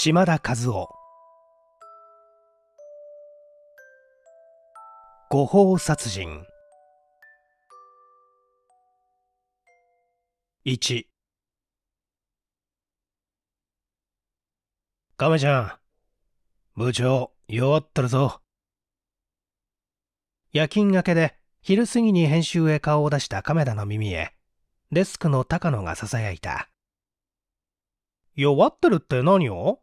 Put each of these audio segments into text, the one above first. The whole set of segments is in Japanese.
島田和夫誤報殺人1亀ちゃん部長弱ってるぞ夜勤明けで昼過ぎに編集へ顔を出した亀田の耳へデスクの高野がささやいた弱ってるって何を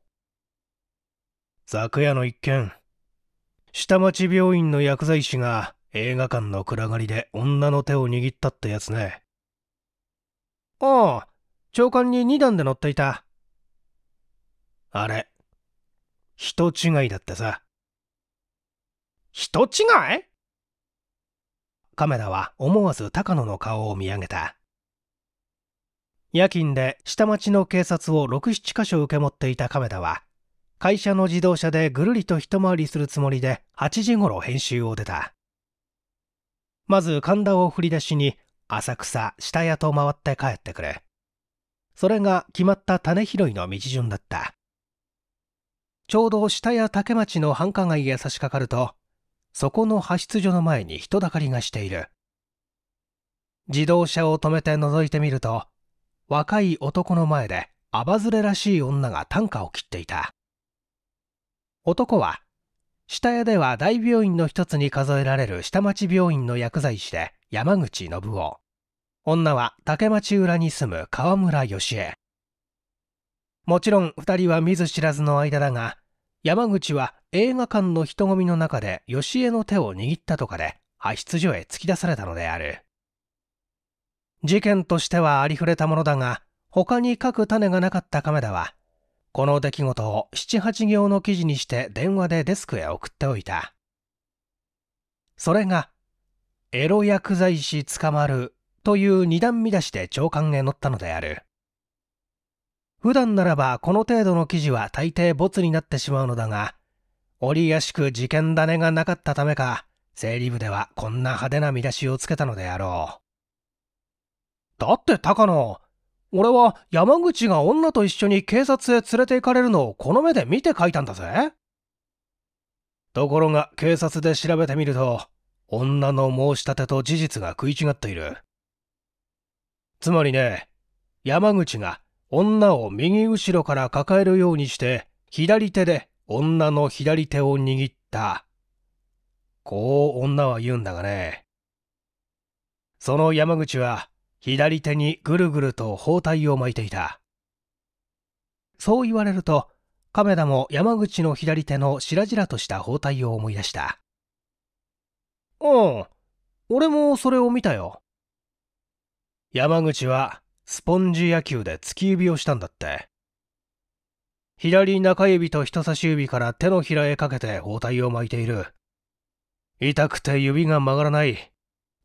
昨夜の一件下町病院の薬剤師が映画館の暗がりで女の手を握ったってやつねああ長官に2段で乗っていたあれ人違いだってさ人違いカメラは思わず高野の顔を見上げた夜勤で下町の警察を67箇所受け持っていた亀田は会社の自動車でぐるりと一回りするつもりで8時頃編集を出たまず神田を振り出しに浅草下屋と回って帰ってくれそれが決まった種拾いの道順だったちょうど下屋竹町の繁華街へ差し掛かるとそこの派出所の前に人だかりがしている自動車を止めて覗いてみると若い男の前であばずれらしい女が短歌を切っていた男は、下屋では大病院の一つに数えられる下町病院の薬剤師で山口信夫。女は竹町裏に住む河村義江。もちろん二人は見ず知らずの間だが、山口は映画館の人混みの中で義江の手を握ったとかで派出所へ突き出されたのである。事件としてはありふれたものだが、他に書く種がなかった亀田は、この出来事を七八行の記事にして電話でデスクへ送っておいた。それが、エロ薬剤師捕まるという二段見出しで長官へ載ったのである。普段ならばこの程度の記事は大抵ボツになってしまうのだが、折りやしく事件種がなかったためか、整理部ではこんな派手な見出しをつけたのであろう。だって高野、俺は山口が女と一緒に警察へ連れて行かれるのをこの目で見て書いたんだぜところが警察で調べてみると女の申し立てと事実が食い違っているつまりね山口が女を右後ろから抱えるようにして左手で女の左手を握ったこう女は言うんだがねその山口は左手にぐるぐると包帯を巻いていた。そう言われると、亀田も山口の左手の白ららとした包帯を思い出した。うん、俺もそれを見たよ。山口はスポンジ野球で突き指をしたんだって。左中指と人差し指から手のひらへかけて包帯を巻いている。痛くて指が曲がらない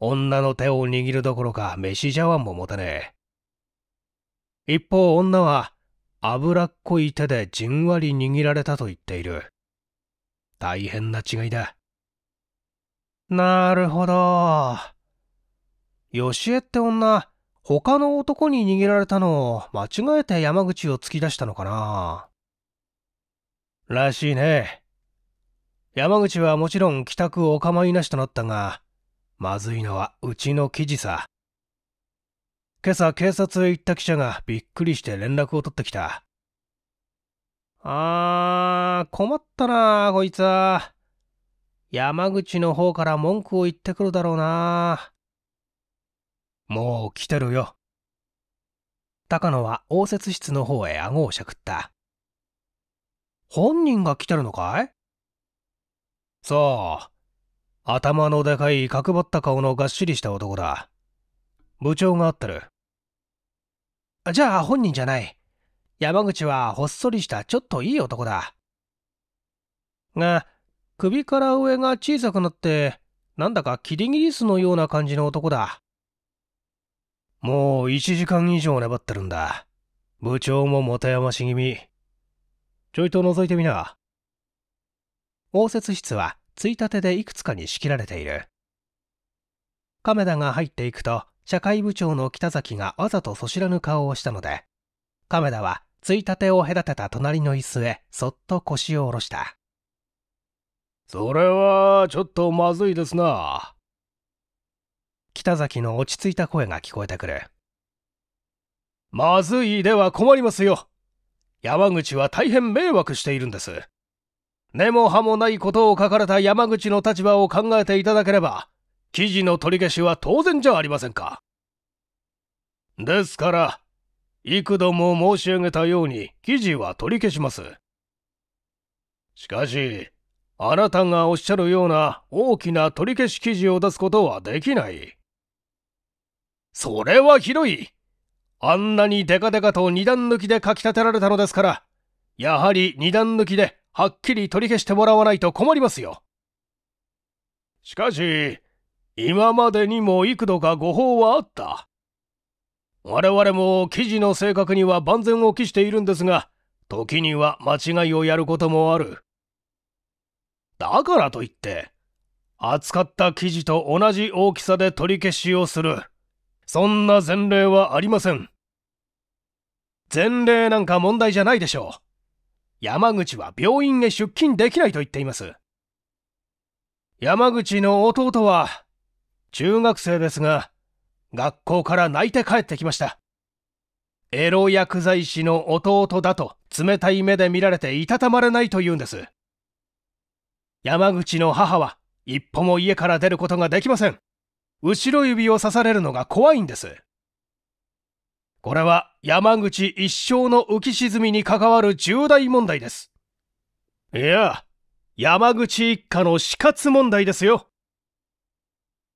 女の手を握るどころか飯茶碗も持たねえ。一方女は脂っこい手でじんわり握られたと言っている。大変な違いだ。なるほど。よしえって女、他の男に握られたのを間違えて山口を突き出したのかならしいね。山口はもちろん帰宅お構いなしとなったが、まずいのはうちの記事さ。今朝警察へ行った記者がびっくりして連絡を取ってきた。あー、困ったなこいつは。山口の方から文句を言ってくるだろうなもう来てるよ。高野は応接室の方へ顎をしゃくった。本人が来てるのかいそう。頭のでかい角張った顔のがっしりした男だ。部長が合ってる。じゃあ本人じゃない。山口はほっそりしたちょっといい男だ。が、首から上が小さくなって、なんだかキリギリスのような感じの男だ。もう1時間以上粘ってるんだ。部長ももたやまし気味。ちょいと覗いてみな。応接室はついたてでいくつかに仕切られている。亀田が入っていくと、社会部長の北崎がわざとそしらぬ顔をしたので、亀田はついたてを隔てた隣の椅子へそっと腰を下ろした。それはちょっとまずいですな。北崎の落ち着いた声が聞こえてくる。まずいでは困りますよ。山口は大変迷惑しているんです。根も葉もないことを書かれた山口の立場を考えていただければ、記事の取り消しは当然じゃありませんか。ですから、幾度も申し上げたように記事は取り消します。しかし、あなたがおっしゃるような大きな取り消し記事を出すことはできない。それはひどい。あんなにデカデカと二段抜きで書き立てられたのですから、やはり二段抜きではっきり取り消してもらわないと困りますよ。しかし、今までにも幾度か誤報はあった。我々も記事の正確には万全を期しているんですが、時には間違いをやることもある。だからといって、扱った記事と同じ大きさで取り消しをする。そんな前例はありません。前例なんか問題じゃないでしょう。山口は病院へ出勤できないと言っています。山口の弟は、中学生ですが、学校から泣いて帰ってきました。エロ薬剤師の弟だと冷たい目で見られていたたまれないと言うんです。山口の母は一歩も家から出ることができません。後ろ指を刺されるのが怖いんです。これは山口一生の浮き沈みに関わる重大問題です。いや、山口一家の死活問題ですよ。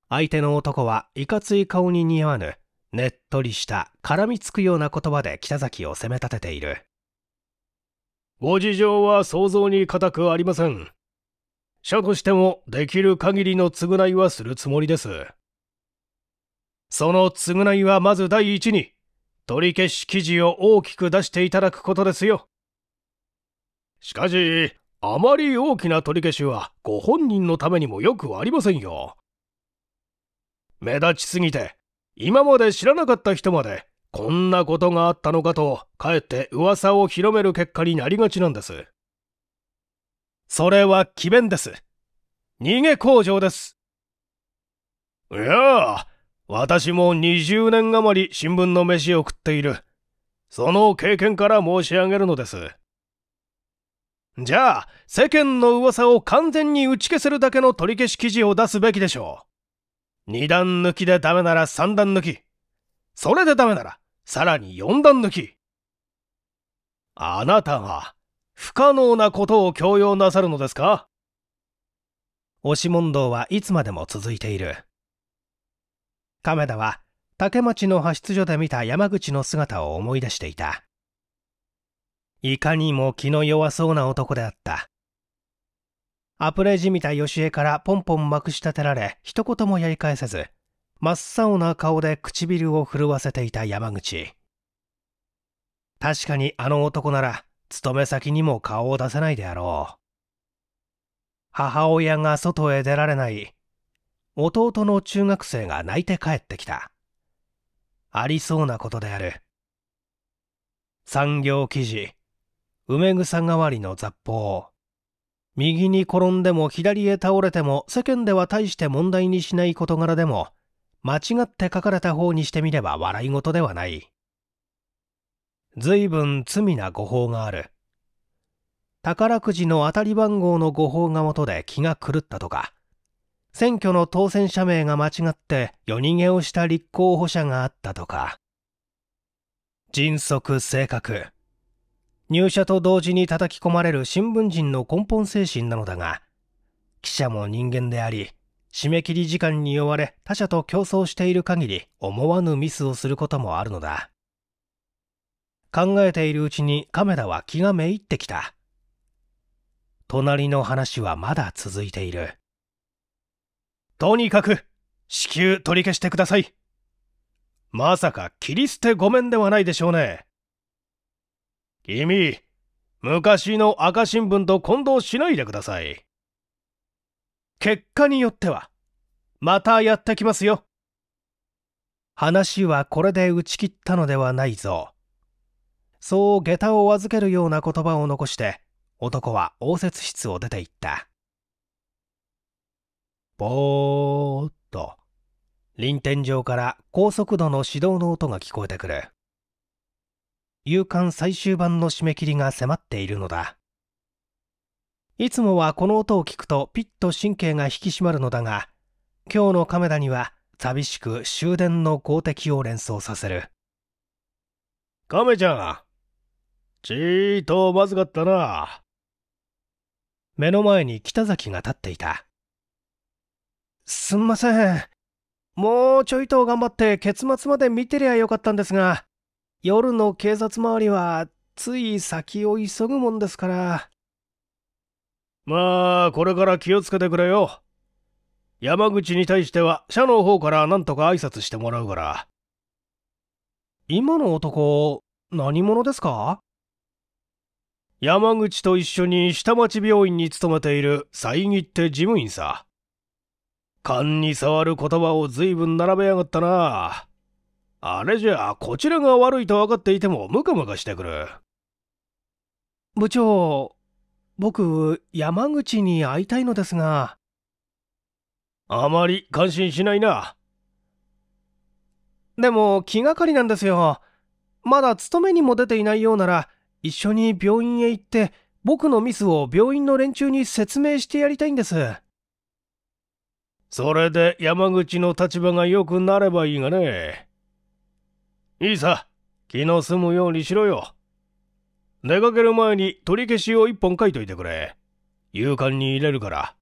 相手の男はいかつい顔に似合わぬ、ねっとりした絡みつくような言葉で北崎を責め立てている。ご事情は想像に難くありません。社としてもできる限りの償いはするつもりです。その償いはまず第一に、取り消し記事を大きく出していただくことですよ。しかし、あまり大きな取り消しはご本人のためにもよくありませんよ。目立ちすぎて、今まで知らなかった人まで、こんなことがあったのかと、かえって噂を広める結果になりがちなんです。それは詭弁です。逃げ工場です。いやあ、私も20年余り新聞の飯を食っている。その経験から申し上げるのです。じゃあ、世間の噂を完全に打ち消せるだけの取り消し記事を出すべきでしょう。二段抜きでダメなら三段抜き。それでダメなら、さらに四段抜き。あなたが、不可能なことを強要なさるのですか押し問答はいつまでも続いている。亀田は竹町の派出所で見た山口の姿を思い出していたいかにも気の弱そうな男であったアプレじみた吉江からポンポンまくし立てられ一言もやり返せず真っ青な顔で唇を震わせていた山口確かにあの男なら勤め先にも顔を出せないであろう母親が外へ出られない弟の中学生が泣いて帰ってきた。ありそうなことである。産業記事、梅草代わりの雑報。右に転んでも左へ倒れても世間では大して問題にしない事柄でも、間違って書かれた方にしてみれば笑い事ではない。随分罪な誤報がある。宝くじの当たり番号の誤報が元で気が狂ったとか。選挙の当選者名が間違って夜逃げをした立候補者があったとか。迅速正確。入社と同時に叩き込まれる新聞人の根本精神なのだが、記者も人間であり、締め切り時間に追われ他者と競争している限り思わぬミスをすることもあるのだ。考えているうちにカメラは気がめいってきた。隣の話はまだ続いている。とにかく、至急取り消してください。まさか切り捨てごめんではないでしょうね。君、昔の赤新聞と混同しないでください。結果によっては、またやってきますよ。話はこれで打ち切ったのではないぞ。そう下駄を預けるような言葉を残して、男は応接室を出て行った。ぼーっと、臨天上から高速度の指導の音が聞こえてくる。夕刊最終版の締め切りが迫っているのだ。いつもはこの音を聞くとピッと神経が引き締まるのだが、今日の亀田には寂しく終電の強敵を連想させる。亀ちゃん、ちーとまずかったな。目の前に北崎が立っていた。すんません。もうちょいと頑張って結末まで見てりゃよかったんですが、夜の警察周りはつい先を急ぐもんですから。まあ、これから気をつけてくれよ。山口に対しては、社の方から何とか挨拶してもらうから。今の男、何者ですか山口と一緒に下町病院に勤めている佐伯って事務員さ。勘に触る言葉を随分並べやがったな。あれじゃ、こちらが悪いと分かっていてもムカムカしてくる。部長、僕、山口に会いたいのですが。あまり感心しないな。でも気がかりなんですよ。まだ勤めにも出ていないようなら、一緒に病院へ行って、僕のミスを病院の連中に説明してやりたいんです。それで山口の立場が良くなればいいがね。いいさ、気の済むようにしろよ。出かける前に取り消しを一本書いといてくれ。勇敢に入れるから。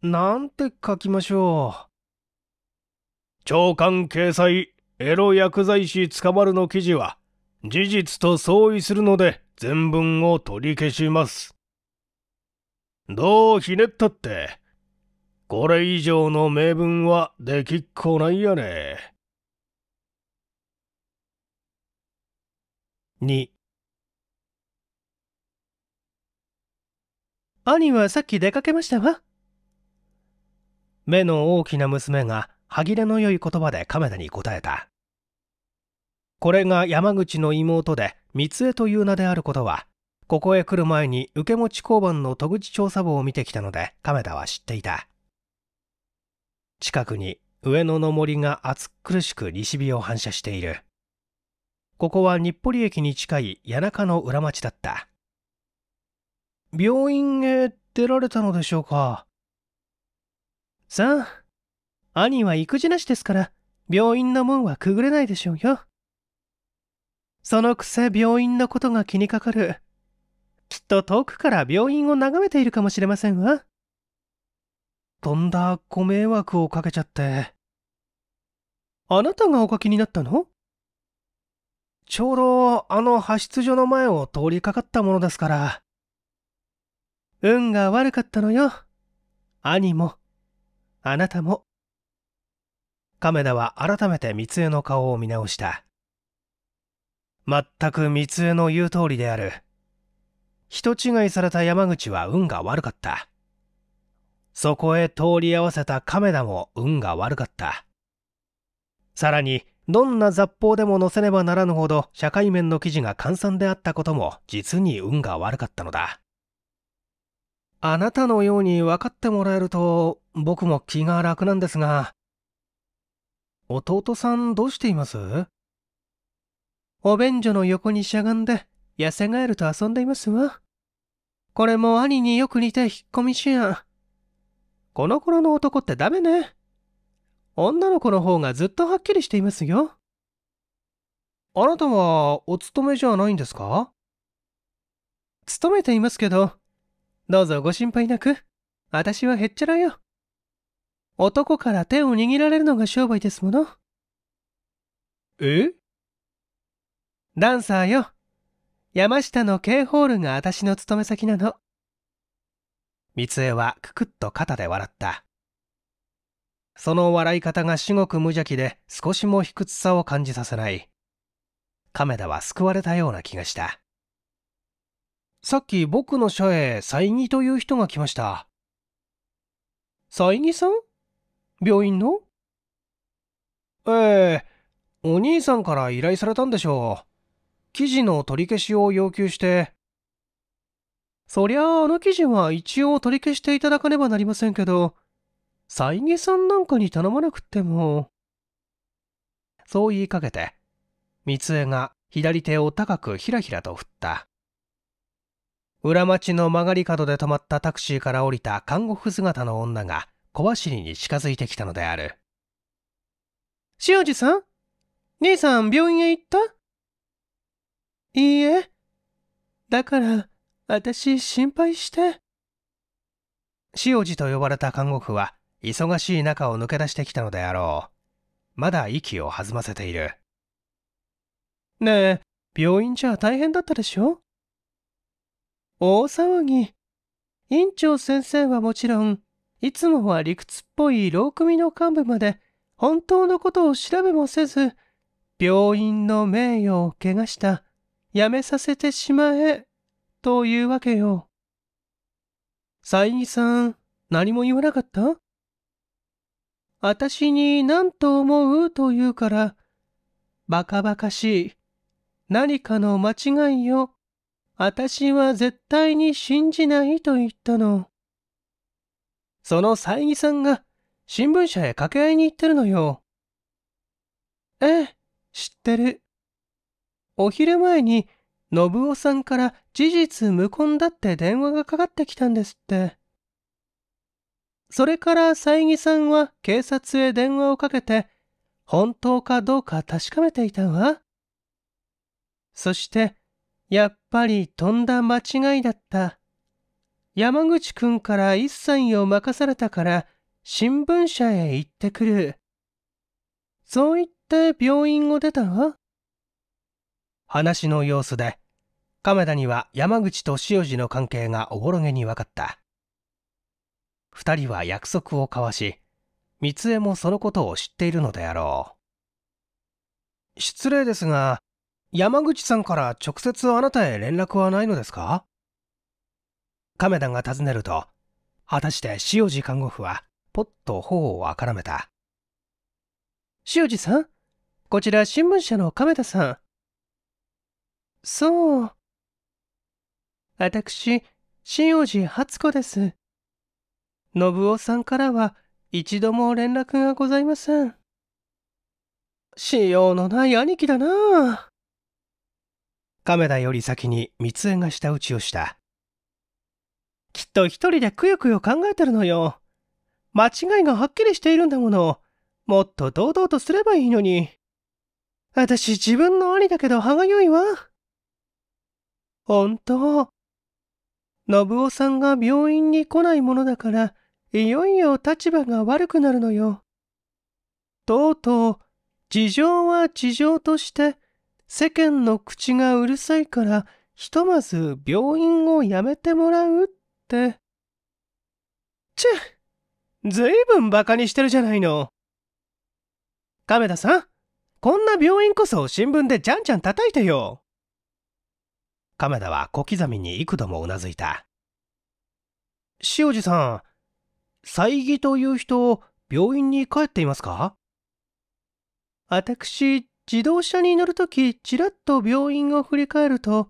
なんて書きましょう。長官掲載、エロ薬剤師捕まるの記事は、事実と相違するので、全文を取り消します。どうひねったって、これ以上の名分はできっこないやね。2兄はさっき出かけましたわ。目の大きな娘が歯切れの良い言葉で亀田に答えた。これが山口の妹で三江という名であることは、ここへ来る前に受け持ち交番の戸口調査簿を見てきたので亀田は知っていた。近くに上野の森が暑苦しく西日を反射している。ここは日暮里駅に近い谷中の裏町だった。病院へ出られたのでしょうか。さあ、兄は育児なしですから、病院の門はくぐれないでしょうよ。そのくせ病院のことが気にかかる。きっと遠くから病院を眺めているかもしれませんわ。とんだご迷惑をかけちゃって。あなたがお書きになったのちょうどあの派出所の前を通りかかったものですから。運が悪かったのよ。兄も、あなたも。亀田は改めて三重の顔を見直した。全く三枝の言う通りである。人違いされた山口は運が悪かった。そこへ通り合わせた亀田も運が悪かった。さらに、どんな雑報でも載せねばならぬほど社会面の記事が閑散であったことも実に運が悪かったのだ。あなたのように分かってもらえると僕も気が楽なんですが、弟さんどうしていますお便所の横にしゃがんで、痩せガエルと遊んでいますわ。これも兄によく似て引っ込み思案。この頃の男ってダメね。女の子の方がずっとはっきりしていますよ。あなたはお勤めじゃないんですか勤めていますけど、どうぞご心配なく。私はへっちゃらよ。男から手を握られるのが商売ですもの。えダンサーよ。山下の K ホールが私の勤め先なの。三江はくくっと肩で笑った。その笑い方が至極無邪気で少しも卑屈さを感じさせない。亀田は救われたような気がした。さっき僕の社へ西木という人が来ました。西木さん病院のええお兄さんから依頼されたんでしょう。記事の取り消しを要求して、そりゃああの記事は一応取り消していただかねばなりませんけど、歳木さんなんかに頼まなくっても。そう言いかけて、三枝が左手を高くひらひらと振った。裏町の曲がり角で止まったタクシーから降りた看護婦姿の女が小走りに近づいてきたのである。塩路さん姉さん病院へ行ったいいえ。だから、私心配して。塩路と呼ばれた看護婦は忙しい中を抜け出してきたのであろう。まだ息を弾ませている。ねえ、病院じゃ大変だったでしょ大騒ぎ。院長先生はもちろん、いつもは理屈っぽい老組の幹部まで本当のことを調べもせず、病院の名誉を汚した、やめさせてしまえ、というわけよ。佐伯さん、何も言わなかった私に何と思うと言うから、バカバカしい。何かの間違いよ。私は絶対に信じないと言ったの。その佐伯さんが新聞社へ掛け合いに行ってるのよ。ええ、知ってる。お昼前に信夫さんから事実無根だって電話がかかってきたんですって。それから佐伯さんは警察へ電話をかけて、本当かどうか確かめていたわ。そして、やっぱりとんだ間違いだった。山口くんから一切を任されたから、新聞社へ行ってくる。そう言って病院を出たわ。話の様子で亀田には山口と塩路の関係がおぼろげに分かった二人は約束を交わし三重もそのことを知っているのであろう失礼ですが山口さんから直接あなたへ連絡はないのですか亀田が尋ねると果たして塩路看護婦はぽっと頬をあからめた塩路さんこちら新聞社の亀田さんそう私、塩路初子です。信夫さんからは一度も連絡がございません。しようのない兄貴だな亀田より先に三恵が舌打ちをした。きっと一人でくよくよ考えてるのよ。間違いがはっきりしているんだもの。もっと堂々とすればいいのに。私自分の兄だけど歯がゆいわ。本当信夫さんが病院に来ないものだから、いよいよ立場が悪くなるのよ。とうとう、事情は事情として、世間の口がうるさいから、ひとまず病院を辞めてもらうって。チェずいぶんバカにしてるじゃないの。亀田さん、こんな病院こそ新聞でじゃんじゃん叩いてよ。亀田は小刻みに幾度もうなずいた塩路さん佐木という人病院に帰っていますか私自動車に乗るときちらっと病院を振り返ると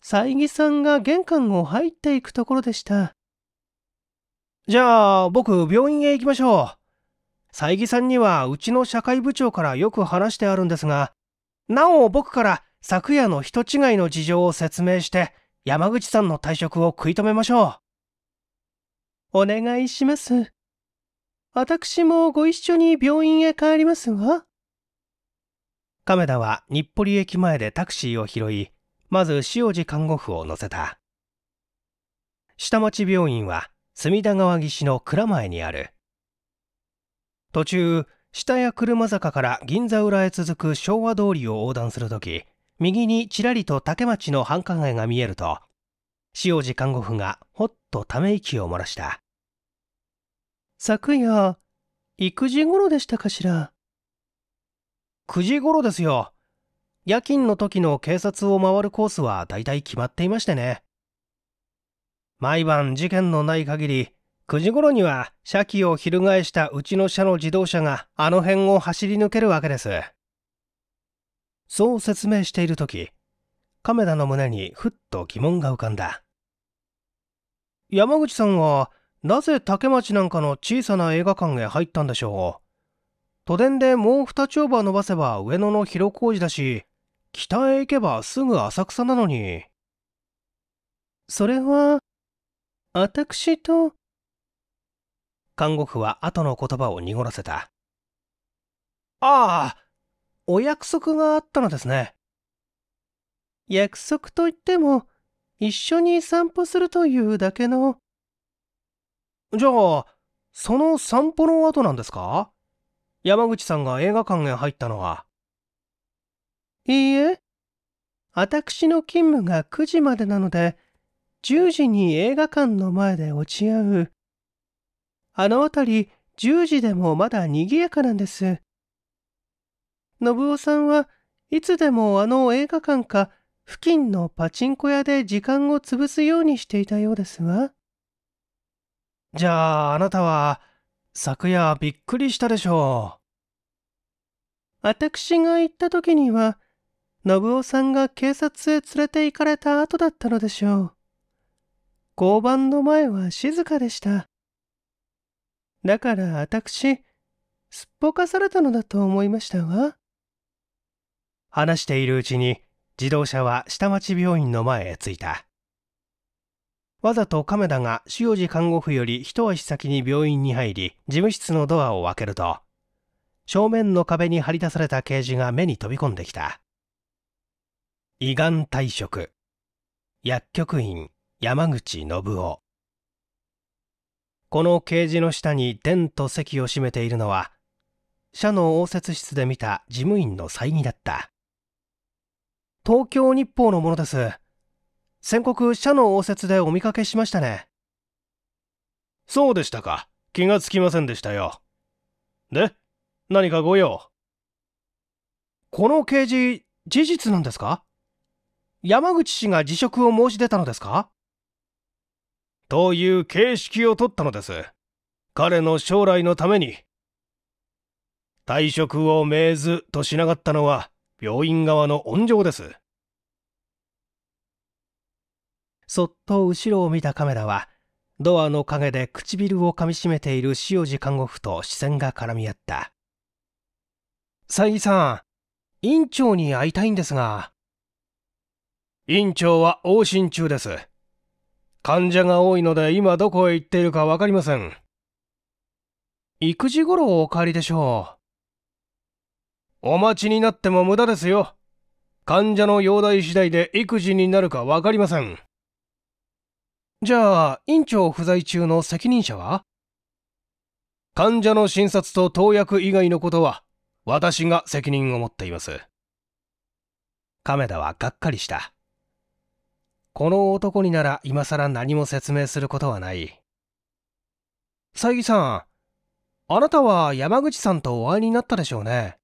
佐木さんが玄関を入っていくところでしたじゃあ僕病院へ行きましょう佐木さんにはうちの社会部長からよく話してあるんですがなお僕から昨夜の人違いの事情を説明して山口さんの退職を食い止めましょう。お願いします。私もご一緒に病院へ帰りますわ。亀田は日暮里駅前でタクシーを拾い、まず塩路看護婦を乗せた。下町病院は隅田川岸の蔵前にある。途中、下や車坂から銀座裏へ続く昭和通りを横断するとき、右にちらりと竹町の繁華街が見えると塩路看護婦がほっとため息を漏らした昨夜育時頃でしたかしら9時頃ですよ夜勤の時の警察を回るコースはだいたい決まっていましてね毎晩事件のない限り9時頃には車機を翻したうちの車の自動車があの辺を走り抜けるわけですそう説明している時亀田の胸にふっと疑問が浮かんだ山口さんはなぜ竹町なんかの小さな映画館へ入ったんでしょう都電でもう2丁場伸ばせば上野の広小路だし北へ行けばすぐ浅草なのにそれは私と看護婦は後の言葉を濁らせたああお約束があったのですね。約束といっても、一緒に散歩するというだけの。じゃあ、その散歩の後なんですか山口さんが映画館へ入ったのは。いいえ、私の勤務が9時までなので、10時に映画館の前で落ち合う。あの辺り、10時でもまだ賑やかなんです。信夫さんはいつでもあの映画館か付近のパチンコ屋で時間を潰すようにしていたようですわ。じゃああなたは昨夜びっくりしたでしょう。私が行った時には、信夫さんが警察へ連れて行かれた後だったのでしょう。交番の前は静かでした。だから私、すっぽかされたのだと思いましたわ。話しているうちに自動車は下町病院の前へ着いたわざと亀田が塩路看護婦より一足先に病院に入り事務室のドアを開けると正面の壁に張り出されたケージが目に飛び込んできた胃がん退職薬局員山口信夫このケージの下に伝と席を占めているのは社の応接室で見た事務員の猜疑だった東京日報のものです。宣告社の応接でお見かけしましたね。そうでしたか。気がつきませんでしたよ。で、何かご用この掲示、事実なんですか山口氏が辞職を申し出たのですかという形式を取ったのです。彼の将来のために退職を命ずとしなかったのは病院側の温情です。そっと後ろを見たカメラは、ドアの陰で唇をかみしめている塩路看護婦と視線が絡み合った。佐伯さん、院長に会いたいんですが。院長は往診中です。患者が多いので今どこへ行っているか分かりません。育児頃お帰りでしょう。お待ちになっても無駄ですよ。患者の容体次第で育児になるか分かりません。じゃあ、院長不在中の責任者は患者の診察と投薬以外のことは、私が責任を持っています。亀田はがっかりした。この男になら今更何も説明することはない。佐伯さん、あなたは山口さんとお会いになったでしょうね。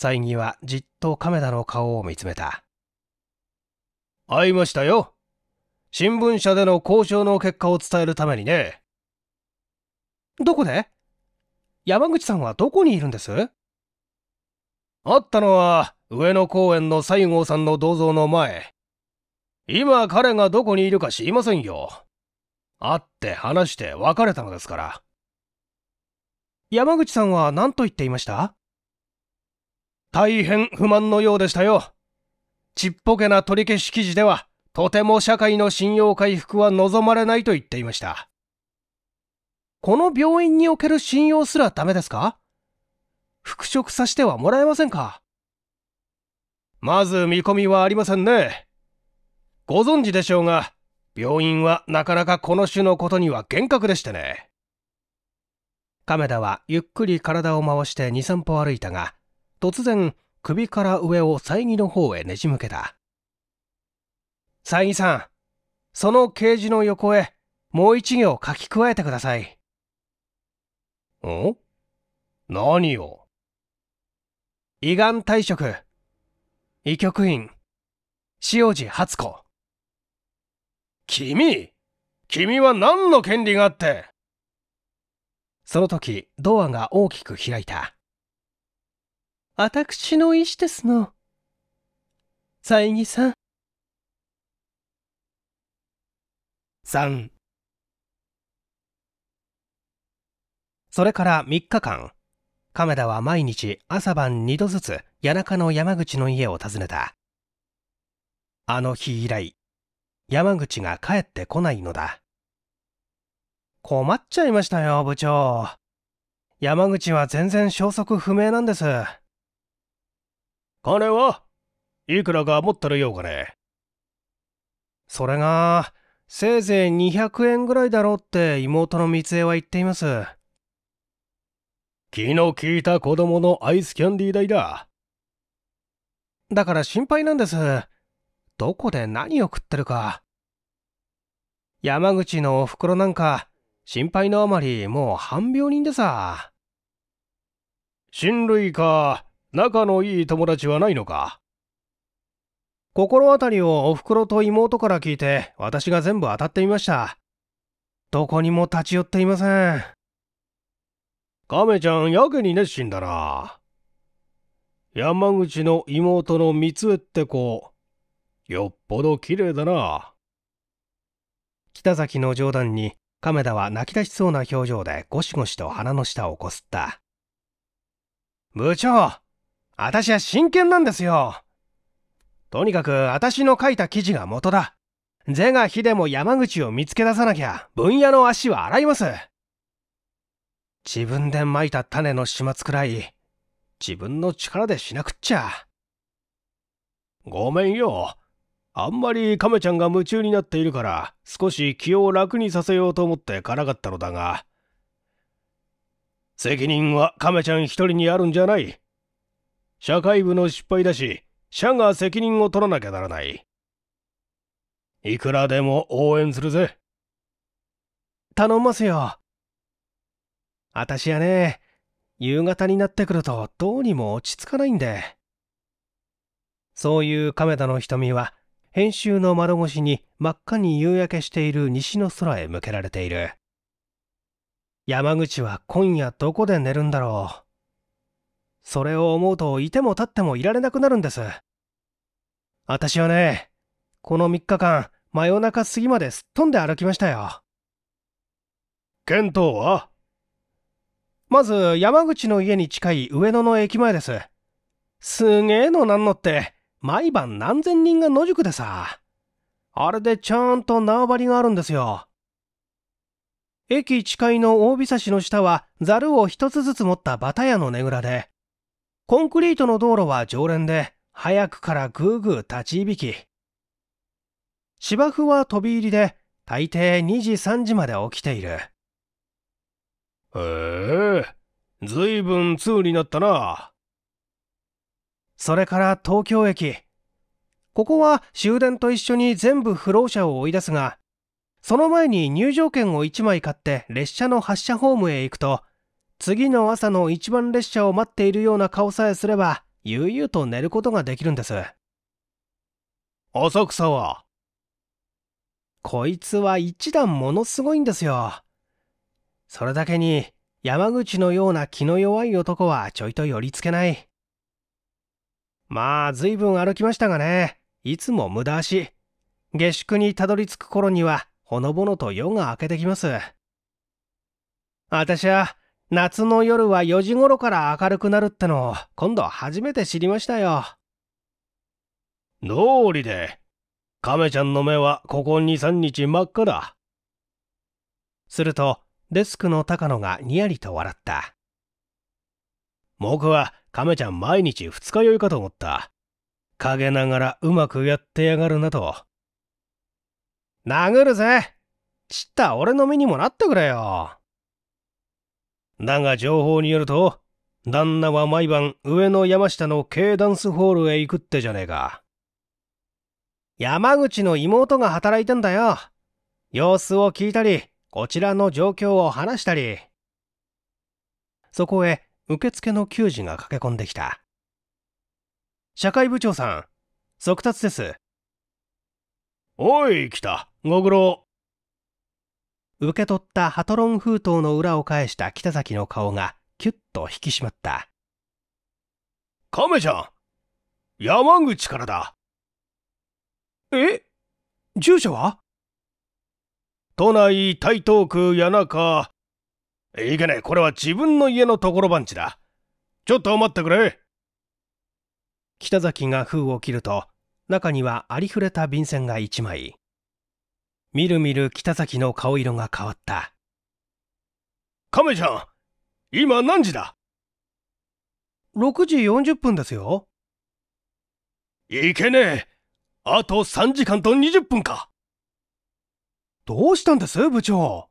最義はじっと亀田の顔を見つめた。会いましたよ。新聞社での交渉の結果を伝えるためにね。どこで山口さんはどこにいるんです会ったのは上野公園の西郷さんの銅像の前。今彼がどこにいるか知りませんよ。会って話して別れたのですから。山口さんは何と言っていました大変不満のようでしたよ。ちっぽけな取り消し記事では、とても社会の信用回復は望まれないと言っていました。この病院における信用すらダメですか復職させてはもらえませんかまず見込みはありませんね。ご存知でしょうが、病院はなかなかこの種のことには厳格でしてね。亀田はゆっくり体を回して2、3歩歩いたが、突然首から上を佐伯の方へねじ向けた佐伯さんその掲示の横へもう一行書き加えてくださいん何を胃がん退職医局員塩路初子君君は何の権利があってその時ドアが大きく開いた私の意志ですの。西義さん。3それから3日間、亀田は毎日朝晩二度ずつ谷中の山口の家を訪ねた。あの日以来、山口が帰ってこないのだ。困っちゃいましたよ、部長。山口は全然消息不明なんです。金はいくらか持ってるようかねそれが、せいぜい200円ぐらいだろうって妹の三恵は言っています。気の利いた子供のアイスキャンディー代だ。だから心配なんです。どこで何を食ってるか。山口のお袋なんか、心配のあまりもう半病人でさ。親類か、仲のいい友達はないのか心当たりをお袋と妹から聞いて私が全部当たってみましたどこにも立ち寄っていません亀ちゃんやけに熱心だな山口の妹の三つって子よっぽど綺麗だな北崎の冗談に亀田は泣き出しそうな表情でゴシゴシと鼻の下をこすった部長私は真剣なんですよ。とにかく私の書いた記事が元だ。是が非でも山口を見つけ出さなきゃ分野の足は洗います。自分で蒔いた種の始末くらい自分の力でしなくっちゃ。ごめんよ。あんまり亀ちゃんが夢中になっているから少し気を楽にさせようと思ってからかったのだが責任は亀ちゃん一人にあるんじゃない社会部の失敗だし、社が責任を取らなきゃならない。いくらでも応援するぜ。頼ますよ。あたしね、夕方になってくるとどうにも落ち着かないんで。そういう亀田の瞳は、編集の窓越しに真っ赤に夕焼けしている西の空へ向けられている。山口は今夜どこで寝るんだろう。それを思うといても立ってもいられなくなるんです私はねこの3日間真夜中過ぎまですっ飛んで歩きましたよ見当はまず山口の家に近い上野の駅前ですすげえのなんのって毎晩何千人が野宿でさあれでちゃんと縄張りがあるんですよ駅近いの大びさしの下はざるを一つずつ持ったバタ屋のねぐらでコンクリートの道路は常連で、早くからぐーぐー立ちいき。芝生は飛び入りで、大抵2時3時まで起きている。へえ、ずいぶん通になったな。それから東京駅。ここは終電と一緒に全部不老者を追い出すが、その前に入場券を1枚買って列車の発車ホームへ行くと、次の朝の一番列車を待っているような顔さえすれば悠々と寝ることができるんです浅草はこいつは一段ものすごいんですよそれだけに山口のような気の弱い男はちょいと寄りつけないまあ随分歩きましたがねいつも無駄足下宿にたどり着く頃にはほのぼのと夜が明けてきます私は夏の夜は4時頃から明るくなるってのを今度初めて知りましたよ。どうりで、亀ちゃんの目はここ2、3日真っ赤だ。すると、デスクの高野がにやりと笑った。僕は亀ちゃん毎日二日酔いかと思った。陰ながらうまくやってやがるなと。殴るぜちった俺の身にもなってくれよ。だが情報によると、旦那は毎晩上の山下の K ダンスホールへ行くってじゃねえか。山口の妹が働いてんだよ。様子を聞いたり、こちらの状況を話したり。そこへ受付の給仕が駆け込んできた。社会部長さん、速達です。おい、来た。ご苦労。受け取ったハトロン封筒の裏を返した北崎の顔がキュッと引き締まった。亀ちゃん山口からだえ住所は都内台東区谷中。いけねえ、これは自分の家の所番地だ。ちょっと待ってくれ。北崎が封を切ると、中にはありふれた便箋が一枚。みるみる北崎の顔色が変わった。亀ちゃん、今何時だ ?6 時40分ですよ。いけねえ。あと3時間と20分か。どうしたんです部長。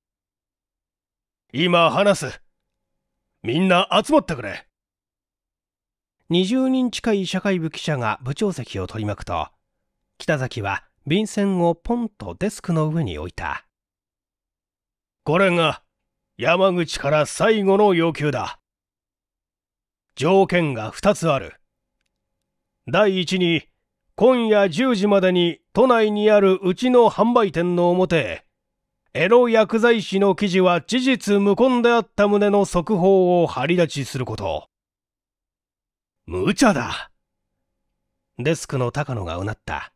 今話す。みんな集まってくれ。20人近い社会部記者が部長席を取り巻くと、北崎は便箋をポンとデスクの上に置いた。これが山口から最後の要求だ。条件が2つある。第一に、今夜10時までに都内にあるうちの販売店の表へ、エロ薬剤師の記事は事実無根であった旨の速報を張り出ちすること。無茶だ。デスクの高野がうなった。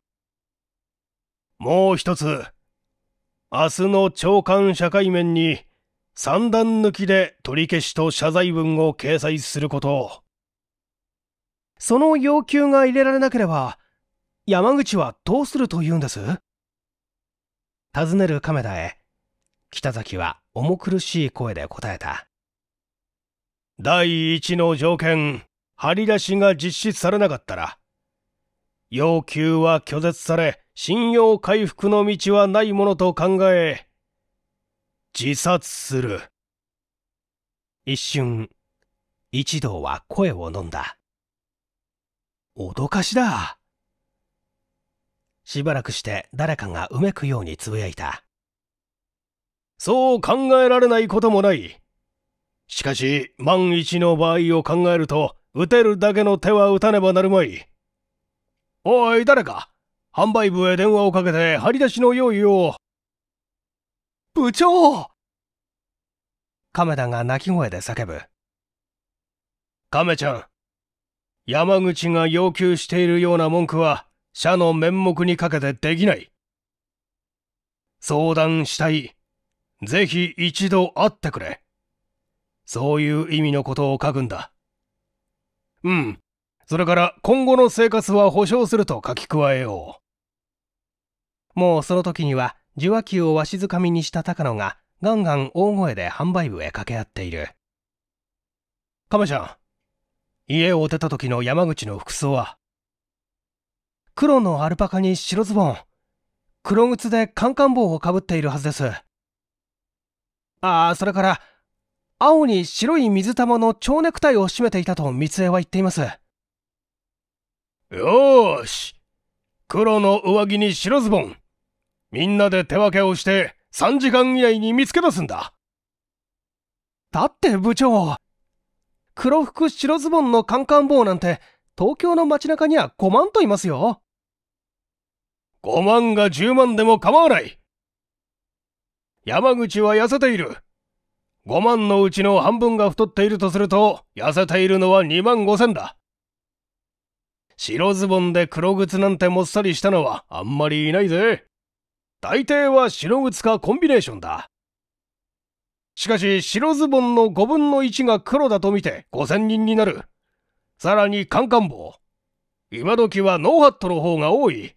もう一つ、明日の長官社会面に三段抜きで取り消しと謝罪文を掲載することを。その要求が入れられなければ、山口はどうすると言うんです尋ねる亀田へ、北崎は重苦しい声で答えた。第一の条件、張り出しが実施されなかったら、要求は拒絶され、信用回復の道はないものと考え、自殺する。一瞬、一同は声を飲んだ。脅かしだ。しばらくして誰かがうめくようにつぶやいた。そう考えられないこともない。しかし、万一の場合を考えると、撃てるだけの手は打たねばなるまい。おい、誰か販売部へ電話をかけて張り出しの用意を。部長亀田が泣き声で叫ぶ。亀ちゃん、山口が要求しているような文句は社の面目にかけてできない。相談したい。ぜひ一度会ってくれ。そういう意味のことを書くんだ。うん。それから今後の生活は保障すると書き加えよう。もうその時には受話器をわしづかみにした高野がガンガン大声で販売部へ掛け合っている亀ちゃん家を出た時の山口の服装は黒のアルパカに白ズボン黒靴でカンカン帽をかぶっているはずですああそれから青に白い水玉の蝶ネクタイを締めていたと三江は言っていますよーし黒の上着に白ズボンみんなで手分けをして3時間以内に見つけ出すんだ。だって部長、黒服白ズボンのカンカン棒なんて東京の街中には5万といますよ。5万が10万でも構わない。山口は痩せている。5万のうちの半分が太っているとすると、痩せているのは2万5千だ。白ズボンで黒靴なんてもっさりしたのはあんまりいないぜ。大抵は白靴かコンビネーションだ。しかし白ズボンの5分の1が黒だと見て5000人になる。さらにカンカン帽。今時はノーハットの方が多い。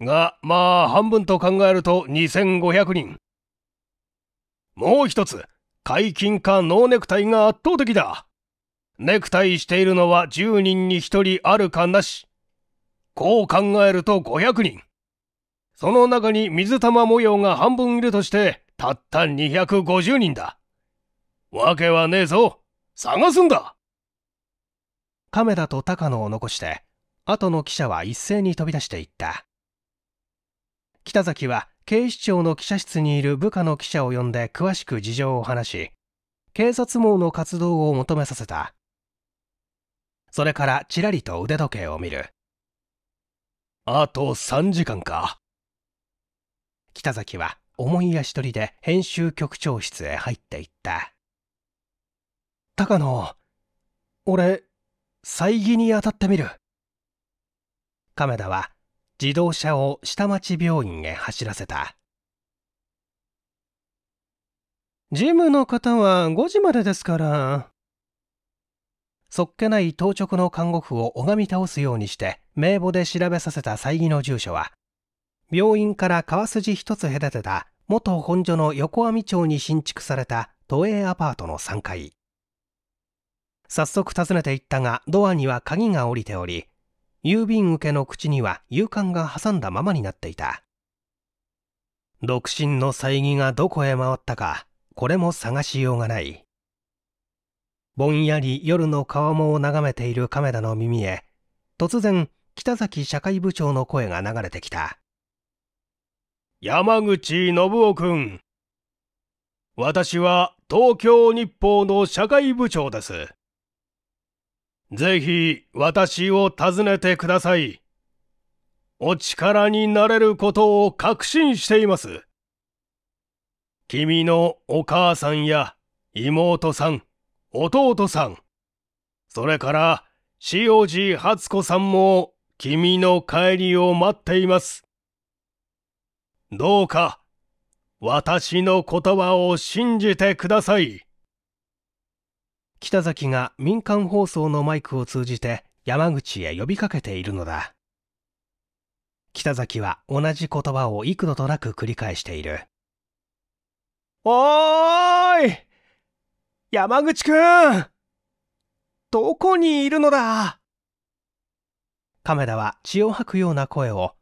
が、まあ半分と考えると2500人。もう一つ、解禁かノーネクタイが圧倒的だ。ネクタイしているのは10人に1人あるかなし。こう考えると500人。その中に水玉模様が半分いるとして、たった250人だ。わけはねえぞ。探すんだ亀田と高野を残して、後の記者は一斉に飛び出していった。北崎は警視庁の記者室にいる部下の記者を呼んで詳しく事情を話し、警察網の活動を求めさせた。それからちらりと腕時計を見る。あと3時間か。北崎は思い足取りで編集局長室へ入っていった高野俺祭木に当たってみる亀田は自動車を下町病院へ走らせた事務の方は5時までですからそっけない当直の看護婦を拝み倒すようにして名簿で調べさせた祭儀の住所は病院から川筋一つ隔てた元本所の横網町に新築された都営アパートの3階早速訪ねていったがドアには鍵が下りており郵便受けの口には勇敢が挟んだままになっていた独身の遮がどこへ回ったかこれも探しようがないぼんやり夜の川面を眺めている亀田の耳へ突然北崎社会部長の声が流れてきた山口信夫君。私は東京日報の社会部長です。ぜひ私を訪ねてください。お力になれることを確信しています。君のお母さんや妹さん、弟さん、それから塩路初子さんも君の帰りを待っています。どうか、私の言葉を信じてください。北崎が民間放送のマイクを通じて山口へ呼びかけているのだ。北崎は同じ言葉を幾度となく繰り返している。おーい山口くんどこにいるのだ亀田は血を吐くような声を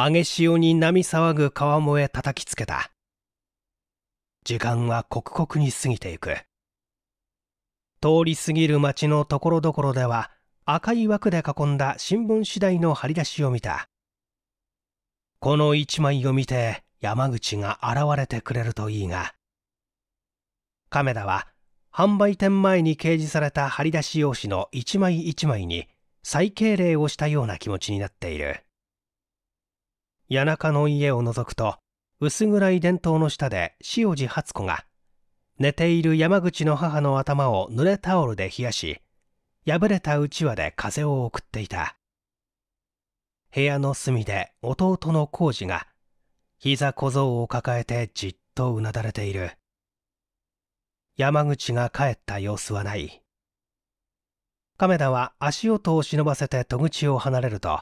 揚げ潮に波騒ぐ川面へ叩きつけた時間は刻々に過ぎていく通り過ぎる町のところどころでは赤い枠で囲んだ新聞次第の張り出しを見たこの一枚を見て山口が現れてくれるといいが亀田は販売店前に掲示された張り出し用紙の一枚一枚に再敬礼をしたような気持ちになっている谷中の家を覗くと薄暗い伝統の下で塩路初子が寝ている山口の母の頭を濡れタオルで冷やし破れたうちわで風を送っていた部屋の隅で弟の浩二が膝小僧を抱えてじっとうなだれている山口が帰った様子はない亀田は足音を忍ばせて戸口を離れると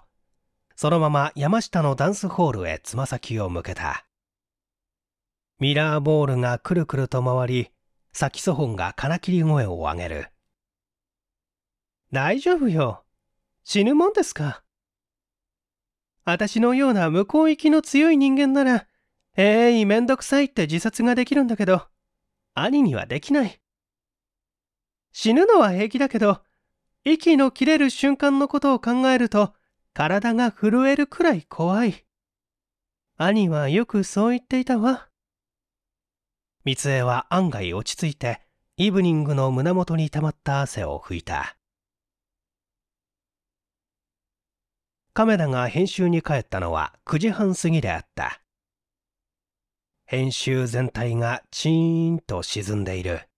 そのまま山下のダンスホールへつま先を向けた。ミラーボールがくるくると回り、サキソフォンが金切り声を上げる。大丈夫よ。死ぬもんですか。私のような向こう行きの強い人間なら、ええいめんどくさいって自殺ができるんだけど、兄にはできない。死ぬのは平気だけど、息の切れる瞬間のことを考えると、体が震えるくらい怖い。兄はよくそう言っていたわ。三重は案外落ち着いて、イブニングの胸元に溜まった汗を拭いた。カメラが編集に帰ったのは9時半過ぎであった。編集全体がチーンと沈んでいる。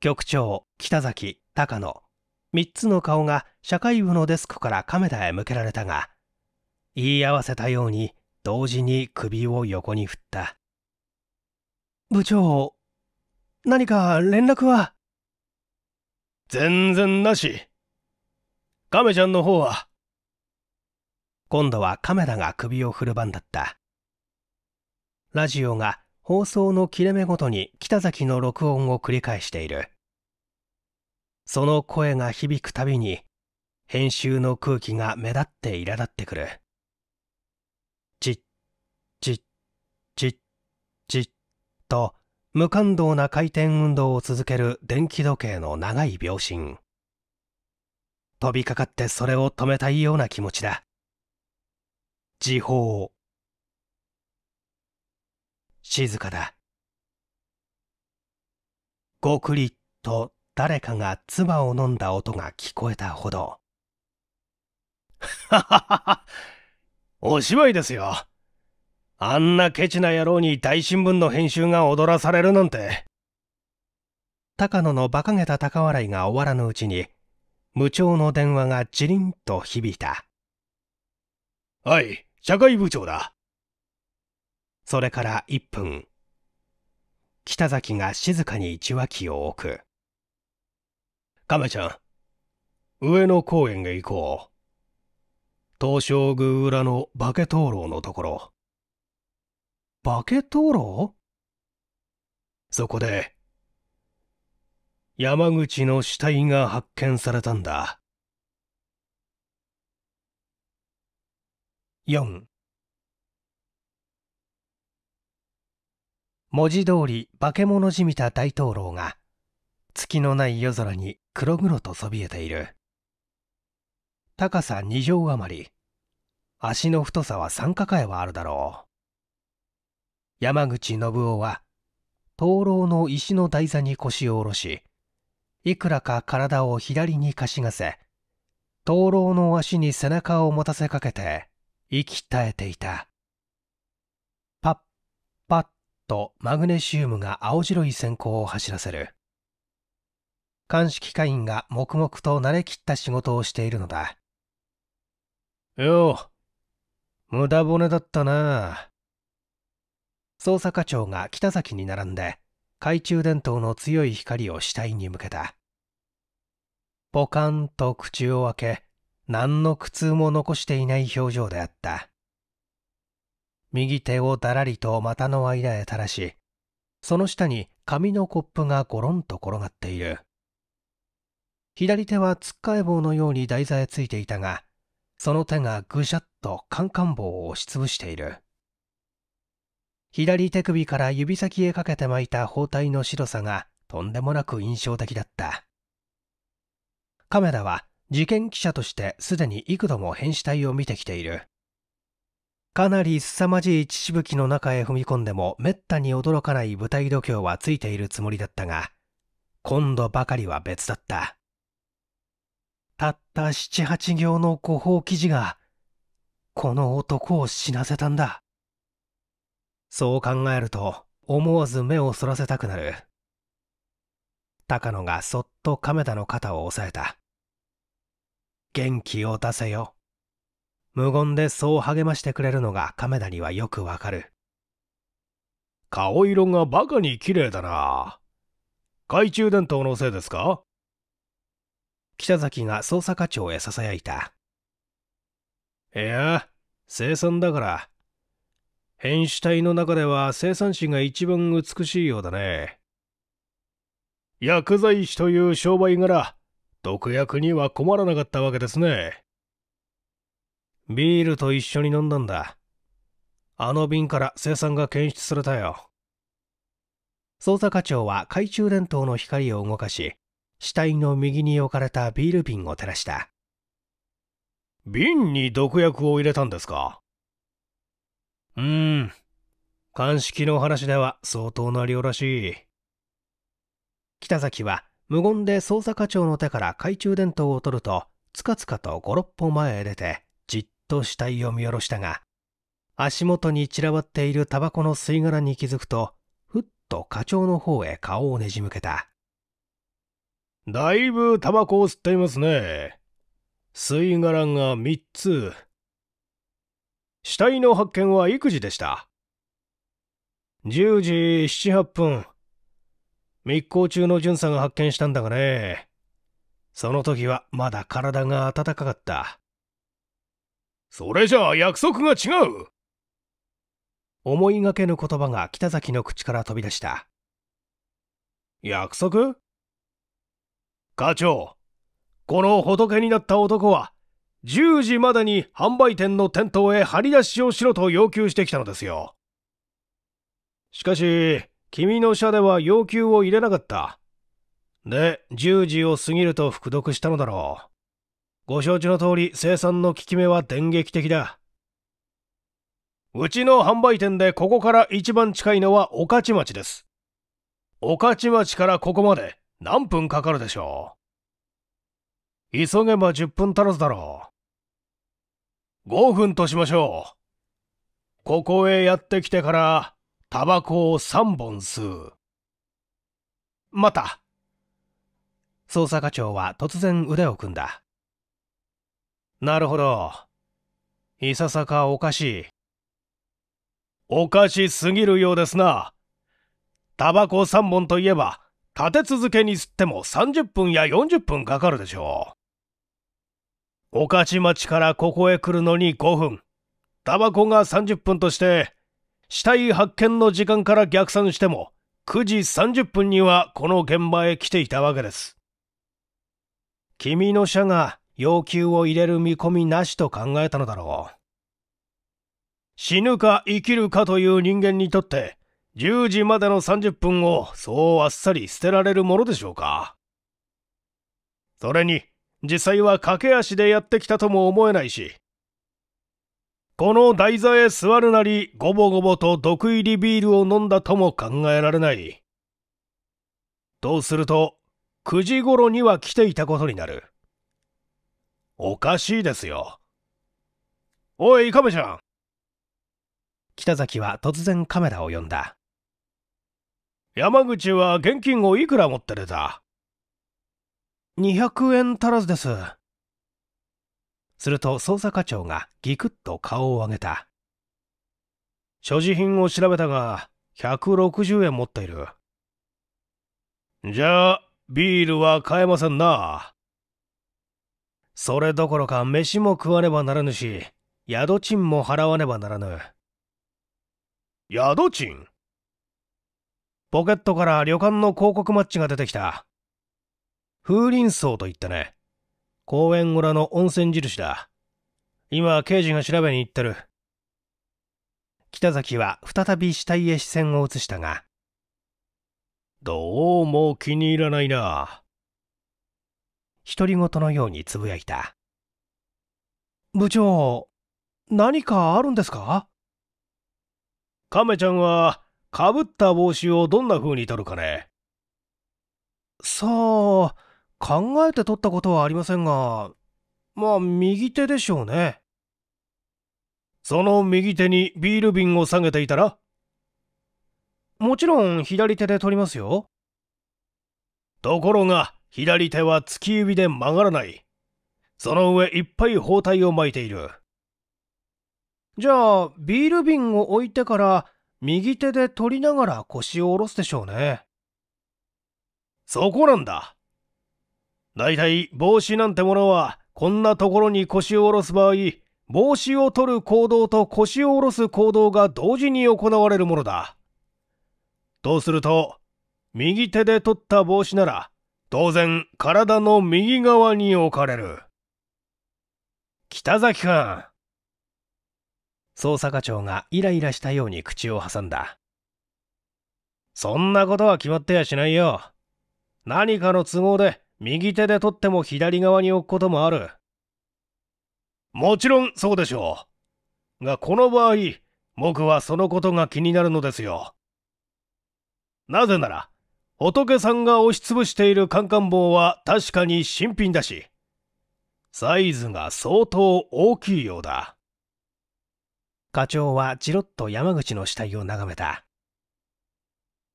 局長、北崎、高野、三つの顔が社会部のデスクから亀田へ向けられたが言い合わせたように同時に首を横に振った部長何か連絡は全然なし亀ちゃんの方は今度はカメラが首を振る番だったラジオが放送の切れ目ごとに北崎の録音を繰り返しているその声が響くたびに編集の空気が目立って苛立ってくる。ちっ、ちっ、ちっ、ちっと無感動な回転運動を続ける電気時計の長い秒針。飛びかかってそれを止めたいような気持ちだ。時報。静かだ。ごくりと誰かが唾を飲んだ音が聞こえたほど。お芝居ですよ。あんなケチな野郎に大新聞の編集が踊らされるなんて。高野の馬鹿げた高笑いが終わらぬうちに、無調の電話がじりんと響いた。はい、社会部長だ。それから1分。北崎が静かに一話を置く。亀ちゃん、上野公園へ行こう。東照宮裏の化け灯籠のところ。化け灯籠そこで、山口の死体が発見されたんだ。4文字通り化け物じみた大灯籠が月のない夜空に黒々とそびえている高さ2畳余り足の太さは3かえはあるだろう。山口信夫は、灯籠の石の台座に腰を下ろし、いくらか体を左にかしがせ、灯籠の足に背中を持たせかけて、息絶えていた。パッパッとマグネシウムが青白い線香を走らせる。鑑識課員が黙々と慣れきった仕事をしているのだ。よう、無駄骨だったな捜査課長が北崎に並んで懐中電灯の強い光を死体に向けたポカンと口を開け何の苦痛も残していない表情であった右手をだらりと股の間へ垂らしその下に紙のコップがゴロンと転がっている左手はつっかえ棒のように台座へついていたがその手がぐしゃっとカンカン棒を押しつぶしている左手首から指先へかけて巻いた包帯の白さがとんでもなく印象的だったカメラは事件記者としてすでに幾度も変死体を見てきているかなり凄まじい血しぶきの中へ踏み込んでもめったに驚かない舞台度胸はついているつもりだったが今度ばかりは別だったたった78行の誤報記事がこの男を死なせたんだ。そう考えると、思わず目をそらせたくなる。高野がそっと亀田の肩を押さえた。元気を出せよ。無言でそう励ましてくれるのが亀田にはよくわかる。顔色がバカに綺麗だな。懐中電灯のせいですか北崎が捜査課長へ囁いた。いや、生産だから。変死体の中では生産子が一番美しいようだね。薬剤師という商売柄、毒薬には困らなかったわけですね。ビールと一緒に飲んだんだ。あの瓶から生産が検出されたよ。捜査課長は懐中電灯の光を動かし、死体の右に置かれたビール瓶を照らした。瓶に毒薬を入れたんですかうーん。鑑識の話では相当な量らしい。北崎は無言で捜査課長の手から懐中電灯を取ると、つかつかと5、6歩前へ出て、じっと死体を見下ろしたが、足元に散らばっているタバコの吸い殻に気づくと、ふっと課長の方へ顔をねじ向けた。だいぶタバコを吸っていますね。吸い殻が3つ。死体の発見は育児でした。10時7、8分。密航中の巡査が発見したんだがね。その時はまだ体が温かかった。それじゃあ約束が違う思いがけぬ言葉が北崎の口から飛び出した。約束課長、この仏になった男は10時までに販売店の店頭へ張り出しをしろと要求してきたのですよ。しかし、君の社では要求を入れなかった。で、10時を過ぎると服毒したのだろう。ご承知の通り生産の効き目は電撃的だ。うちの販売店でここから一番近いのは御徒町です。御徒町からここまで何分かかるでしょう急げば10分足らずだろう。5分としましょう。ここへやってきてから、タバコを3本吸う。また。捜査課長は突然腕を組んだ。なるほど。いささかおかしい。おかしすぎるようですな。タバコ3本といえば、立て続けに吸っても30分や40分かかるでしょう。御徒町からここへ来るのに5分、タバコが30分として、死体発見の時間から逆算しても、9時30分にはこの現場へ来ていたわけです。君の社が要求を入れる見込みなしと考えたのだろう。死ぬか生きるかという人間にとって、10時までの30分をそうあっさり捨てられるものでしょうか。それに、実際は駆け足でやってきたとも思えないしこの台座へ座るなりごぼごぼと毒入りビールを飲んだとも考えられないとすると9時頃には来ていたことになるおかしいですよおい亀ちゃん北崎は突然カメラを呼んだ山口は現金をいくら持って出た200円足らずです。すると捜査課長がギクッと顔を上げた。所持品を調べたが、160円持っている。じゃあ、ビールは買えませんな。それどころか飯も食わねばならぬし、宿賃も払わねばならぬ。宿賃ポケットから旅館の広告マッチが出てきた。風林荘といったね。公園裏の温泉印だ。今、刑事が調べに行ってる。北崎は再び死体へ視線を移したが、どうも気に入らないな。独り言のようにつぶやいた。部長、何かあるんですか亀ちゃんは、かぶった帽子をどんな風に取るかね。そう、考えて取ったことはありませんが、まあ右手でしょうね。その右手にビール瓶を下げていたらもちろん左手で取りますよ。ところが、左手は突き指で曲がらない。その上いっぱい包帯を巻いている。じゃあ、ビール瓶を置いてから、右手で取りながら腰を下ろすでしょうね。そこなんだ。大体帽子なんてものはこんなところに腰を下ろす場合帽子を取る行動と腰を下ろす行動が同時に行われるものだとすると右手で取った帽子なら当然体の右側に置かれる北崎君捜査課長がイライラしたように口を挟んだそんなことは決まってやしないよ何かの都合で右手で取っても左側に置くこともある。もちろんそうでしょう。が、この場合、僕はそのことが気になるのですよ。なぜなら、仏さんが押しつぶしているカンカン棒は確かに新品だし、サイズが相当大きいようだ。課長はじろっと山口の死体を眺めた。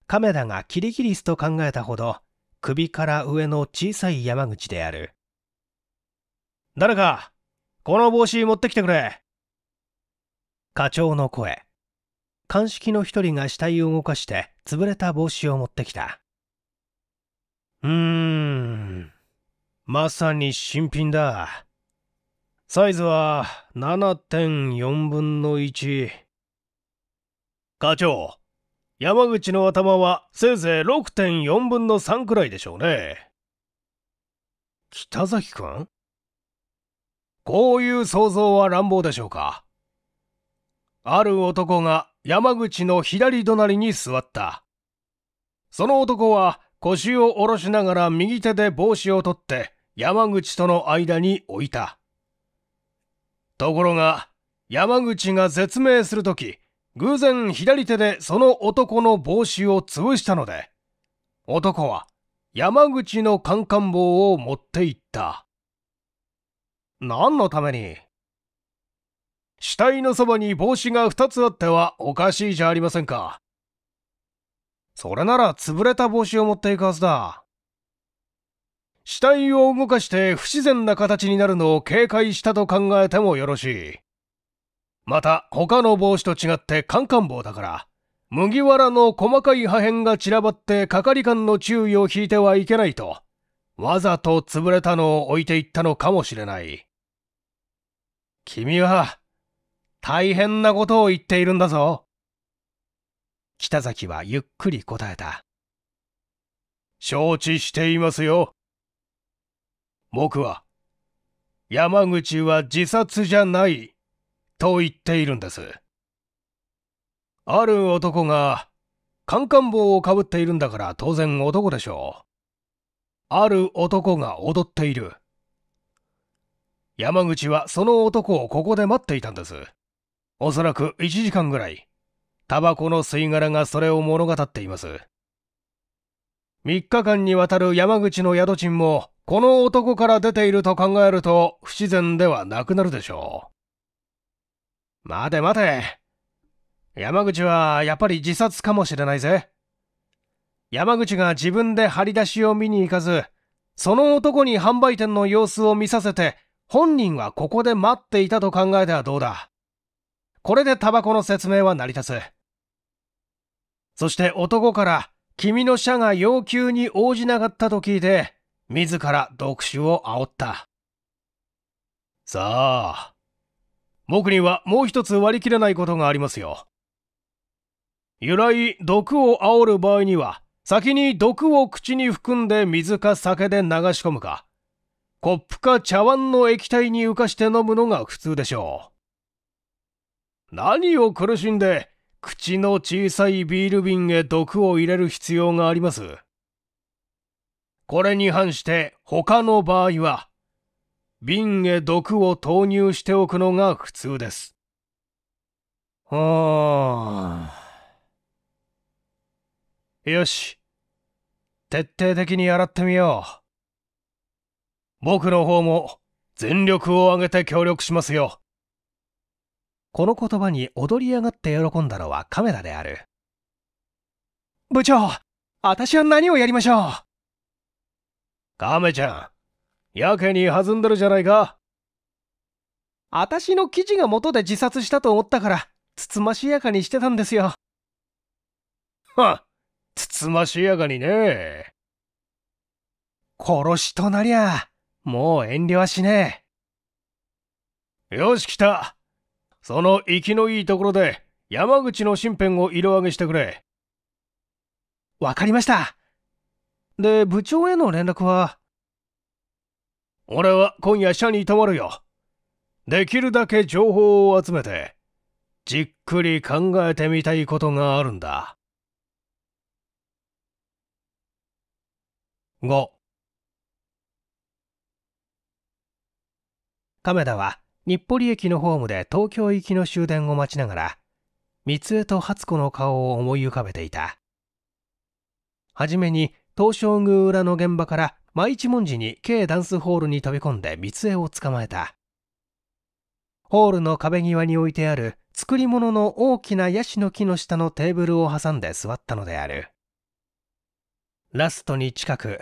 亀田がキリギリスと考えたほど首から上の小さい山口である誰かこの帽子持ってきてくれ課長の声鑑識の一人が死体を動かして潰れた帽子を持ってきたうーんまさに新品だサイズは7.4分の1課長山口の頭はせいぜい6.4分の3くらいでしょうね。北崎くんこういう想像は乱暴でしょうか。ある男が山口の左隣に座った。その男は腰を下ろしながら右手で帽子を取って山口との間に置いた。ところが、山口が絶命するとき、偶然左手でその男の帽子を潰したので、男は山口のカンカン棒を持って行った。何のために死体のそばに帽子が2つあってはおかしいじゃありませんか。それなら潰れた帽子を持っていくはずだ。死体を動かして不自然な形になるのを警戒したと考えてもよろしい。また他の帽子と違ってカンカン帽だから麦わらの細かい破片が散らばって係官の注意を引いてはいけないとわざと潰れたのを置いていったのかもしれない君は大変なことを言っているんだぞ北崎はゆっくり答えた承知していますよ僕は山口は自殺じゃないと言っているんです。ある男が、カンカン帽をかぶっているんだから当然男でしょう。ある男が踊っている。山口はその男をここで待っていたんです。おそらく1時間ぐらい。タバコの吸い殻がそれを物語っています。3日間にわたる山口の宿賃も、この男から出ていると考えると不自然ではなくなるでしょう。待て待て。山口はやっぱり自殺かもしれないぜ。山口が自分で張り出しを見に行かず、その男に販売店の様子を見させて、本人はここで待っていたと考えてはどうだ。これでタバコの説明は成り立つ。そして男から、君の社が要求に応じなかったと聞いて、自ら読書を煽った。さあ、僕にはもう一つ割り切れないことがありますよ。由来、毒を煽る場合には、先に毒を口に含んで水か酒で流し込むか、コップか茶碗の液体に浮かして飲むのが普通でしょう。何を苦しんで、口の小さいビール瓶へ毒を入れる必要があります。これに反して他の場合は、瓶へ毒を投入しておくのが普通です。はあ。よし。徹底的に洗ってみよう。僕の方も全力を挙げて協力しますよ。この言葉に踊り上がって喜んだのはカメラである。部長、私は何をやりましょう亀ちゃん、やけに弾んでるじゃないか私の記事が元で自殺したと思ったからつつましやかにしてたんですよはつつましやかにね殺しとなりゃもう遠慮はしねえよし来たその生きのいいところで山口の身辺を色上げしてくれわかりましたで部長への連絡は俺は今夜社に泊まるよ。できるだけ情報を集めて、じっくり考えてみたいことがあるんだ。5亀田は日暮里駅のホームで東京行きの終電を待ちながら三江と初子の顔を思い浮かべていた初めに東照宮裏の現場から毎一文字に K ダンスホールに飛び込んで三江を捕まえた。ホールの壁際に置いてある作り物の大きなヤシの木の下のテーブルを挟んで座ったのである。ラストに近く、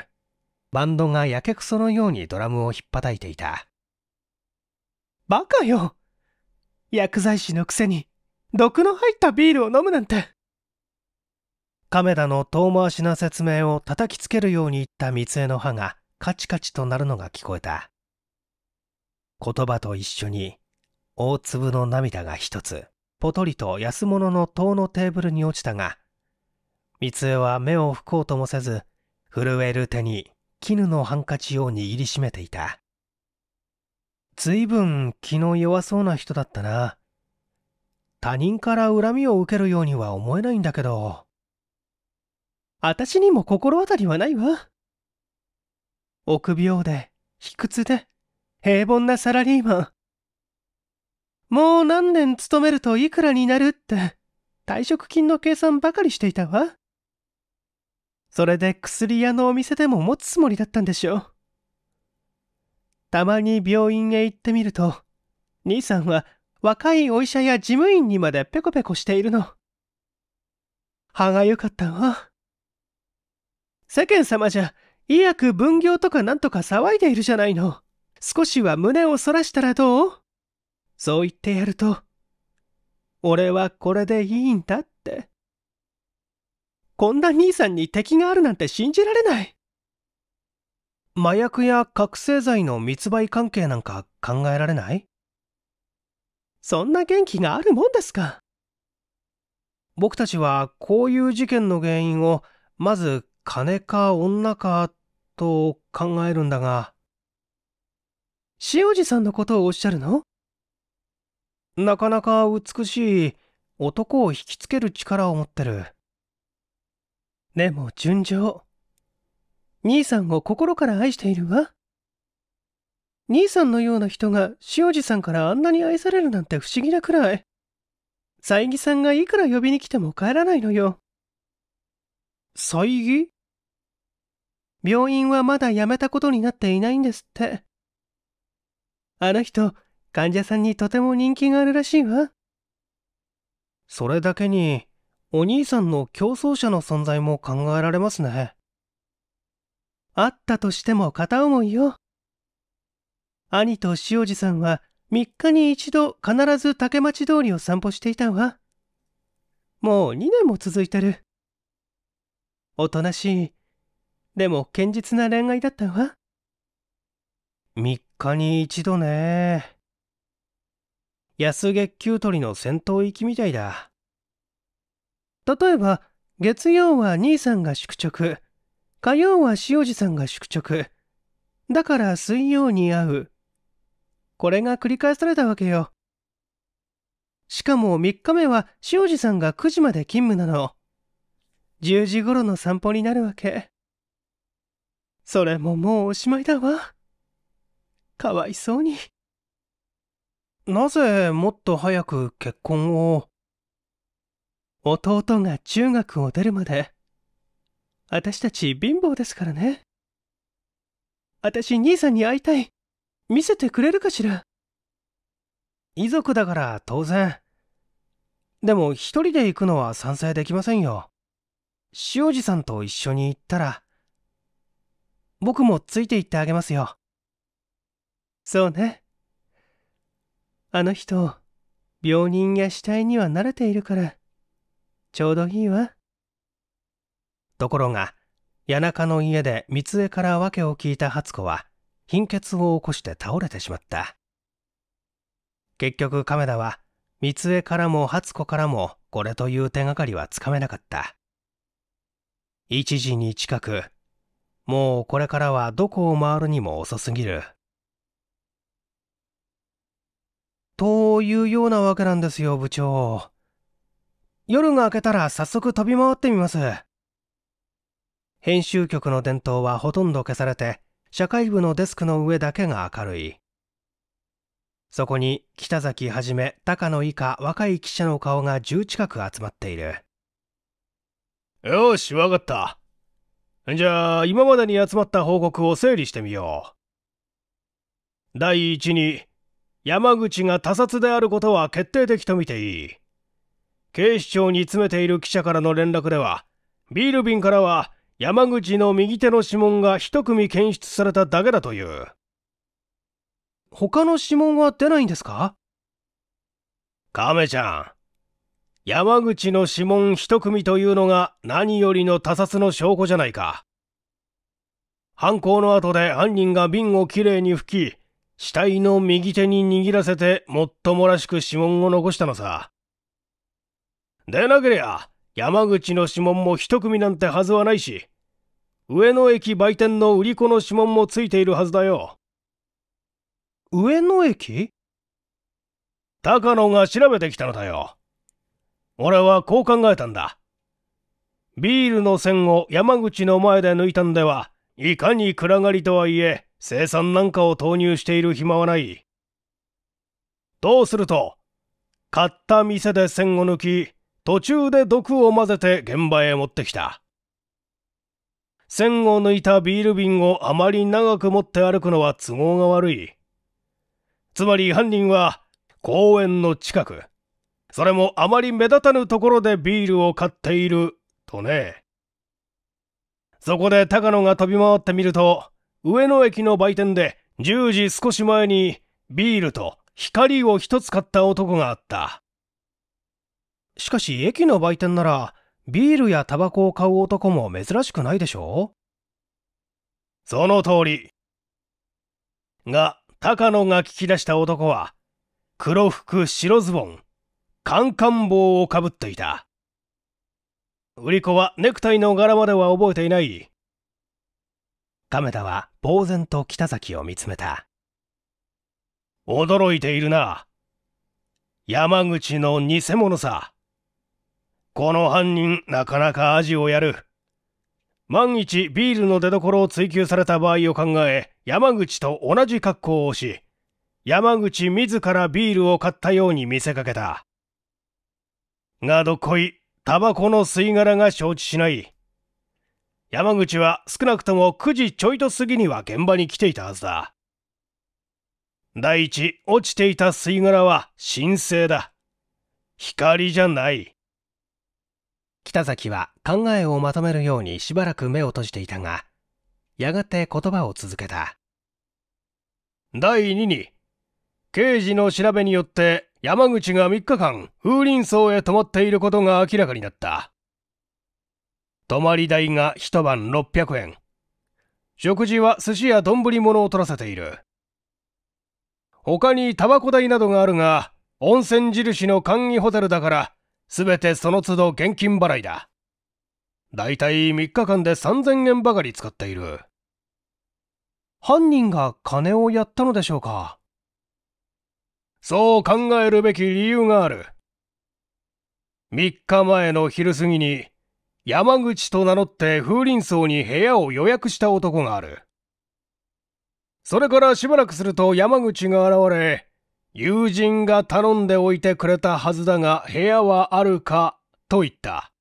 バンドがやけくそのようにドラムをひっぱたいていた。バカよ薬剤師のくせに、毒の入ったビールを飲むなんて。亀田の遠回しな説明を叩きつけるように言った三重の歯がカチカチとなるのが聞こえた言葉と一緒に大粒の涙が一つぽとりと安物の塔のテーブルに落ちたが三重は目を拭こうともせず震える手に絹のハンカチを握りしめていたずいぶん気の弱そうな人だったな他人から恨みを受けるようには思えないんだけど私にも心当たりはないわ。臆病で、卑屈で、平凡なサラリーマン。もう何年勤めるといくらになるって、退職金の計算ばかりしていたわ。それで薬屋のお店でも持つつもりだったんでしょう。たまに病院へ行ってみると、兄さんは若いお医者や事務員にまでペコペコしているの。歯がゆかったわ。世間様じゃ、医薬分業とかなんとか騒いでいるじゃないの。少しは胸をそらしたらどうそう言ってやると、俺はこれでいいんだって。こんな兄さんに敵があるなんて信じられない。麻薬や覚醒剤の密売関係なんか考えられないそんな元気があるもんですか僕たちはこういう事件の原因をまず金か女かと考えるんだが。塩路さんのことをおっしゃるのなかなか美しい男を引きつける力を持ってる。でも純情。兄さんを心から愛しているわ。兄さんのような人が塩路さんからあんなに愛されるなんて不思議なくらい。佐伯さんがいくら呼びに来ても帰らないのよ。佐伯病院はまだ辞めたことになっていないんですって。あの人、患者さんにとても人気があるらしいわ。それだけに、お兄さんの競争者の存在も考えられますね。あったとしても片思いよ。兄と塩路さんは3日に一度必ず竹町通りを散歩していたわ。もう2年も続いてる。おとなしい、でも堅実な恋愛だったわ。3日に一度ね。安月給取りの戦闘行きみたいだ。例えば、月曜は兄さんが宿直、火曜は塩路さんが宿直、だから水曜に会う。これが繰り返されたわけよ。しかも3日目は塩路さんが9時まで勤務なの。10時頃の散歩になるわけ。それももうおしまいだわ。かわいそうに。なぜもっと早く結婚を弟が中学を出るまで、私たち貧乏ですからね。私兄さんに会いたい。見せてくれるかしら。遺族だから当然。でも一人で行くのは賛成できませんよ。塩路さんと一緒に行ったら、僕もついていってあげますよ。そうね。あの人、病人や死体には慣れているから、ちょうどいいわ。ところが、谷中の家で三江から訳を聞いた初子は、貧血を起こして倒れてしまった。結局亀田は、三枝からも初子からもこれという手がかりはつかめなかった。一時に近くもうこれからはどこを回るにも遅すぎる。というようなわけなんですよ、部長。夜が明けたら早速飛び回ってみます。編集局の伝統はほとんど消されて、社会部のデスクの上だけが明るい。そこに北崎はじめ高野以下若い記者の顔が10近く集まっている。よし、わかった。じゃあ、今までに集まった報告を整理してみよう。第一に、山口が他殺であることは決定的と見ていい。警視庁に詰めている記者からの連絡では、ビール瓶からは山口の右手の指紋が一組検出されただけだという。他の指紋は出ないんですか亀ちゃん、山口の指紋一組というのが何よりの他殺の証拠じゃないか。犯行の後で犯人が瓶をきれいに拭き、死体の右手に握らせてもっともらしく指紋を残したのさ。でなけりゃ、山口の指紋も一組なんてはずはないし、上野駅売店の売り子の指紋もついているはずだよ。上野駅高野が調べてきたのだよ。俺はこう考えたんだ。ビールの線を山口の前で抜いたんでは、いかに暗がりとはいえ、生産なんかを投入している暇はない。どうすると、買った店で線を抜き、途中で毒を混ぜて現場へ持ってきた。線を抜いたビール瓶をあまり長く持って歩くのは都合が悪い。つまり犯人は、公園の近く、それもあまり目立たぬところでビールを買っているとねそこで高野が飛び回ってみると上野駅の売店で10時少し前にビールと光を一つ買った男があったしかし駅の売店ならビールやタバコを買う男も珍しくないでしょうその通りが高野が聞き出した男は黒服白ズボンカンカン帽をかぶっていた。売り子はネクタイの柄までは覚えていない。亀田は呆然と北崎を見つめた。驚いているな。山口の偽物さ。この犯人なかなか味をやる。万一ビールの出所を追求された場合を考え、山口と同じ格好をし、山口自らビールを買ったように見せかけた。がどっこい、タバコの吸い殻が承知しない。山口は少なくとも9時ちょいと過ぎには現場に来ていたはずだ。第一、落ちていた吸い殻は神聖だ。光じゃない。北崎は考えをまとめるようにしばらく目を閉じていたが、やがて言葉を続けた。第2に、刑事の調べによって山口が3日間風林荘へ泊まっていることが明らかになった泊まり代が一晩600円食事は寿司や丼物を取らせている他にタバコ代などがあるが温泉印の簡易ホテルだから全てその都度現金払いだだいたい3日間で3000円ばかり使っている犯人が金をやったのでしょうかそう考えるべき理由がある。3日前の昼過ぎに、山口と名乗って風林荘に部屋を予約した男がある。それからしばらくすると山口が現れ、友人が頼んでおいてくれたはずだが部屋はあるかと言った。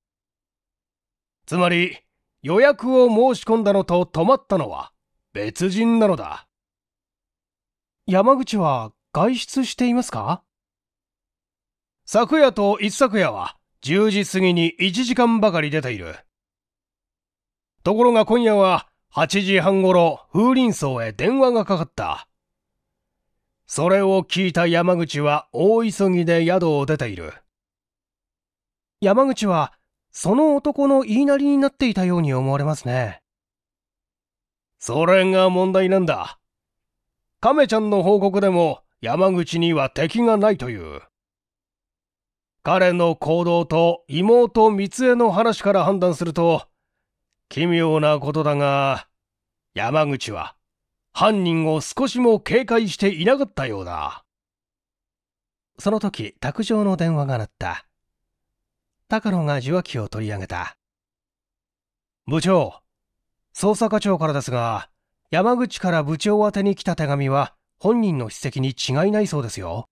つまり、予約を申し込んだのと泊まったのは別人なのだ。山口は外出していますか昨夜と一昨夜は10時過ぎに1時間ばかり出ている。ところが今夜は8時半頃風林荘へ電話がかかった。それを聞いた山口は大急ぎで宿を出ている。山口はその男の言いなりになっていたように思われますね。それが問題なんだ。亀ちゃんの報告でも山口には敵がないという彼の行動と妹三江の話から判断すると奇妙なことだが山口は犯人を少しも警戒していなかったようだその時卓上の電話が鳴った高野が受話器を取り上げた部長捜査課長からですが山口から部長宛に来た手紙は本人の筆跡に違いないそうですよ。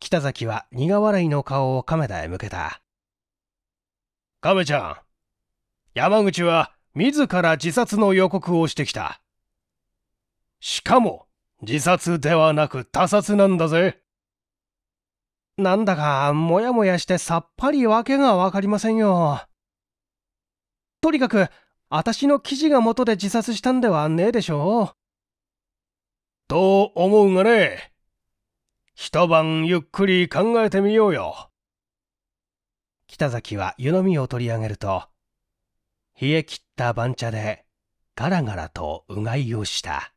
北崎は苦笑いの顔を亀田へ向けた。亀ちゃん、山口は自ら自殺の予告をしてきた。しかも、自殺ではなく他殺なんだぜ。なんだか、もやもやしてさっぱり訳がわかりませんよ。とにかく、私の記事が元で自殺したんではねえでしょう。と思うがね。一晩ゆっくり考えてみようよ。北崎は湯飲みを取り上げると、冷え切った番茶でガラガラとうがいをした。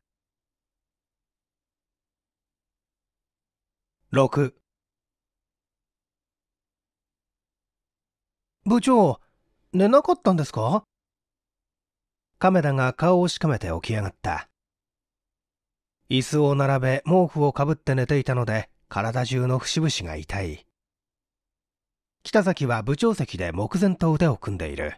6部長、寝なかったんですか亀田が顔をしかめて起き上がった。椅子を並べ毛布をかぶって寝ていたので体中の節々が痛い北崎は部長席で目前と腕を組んでいる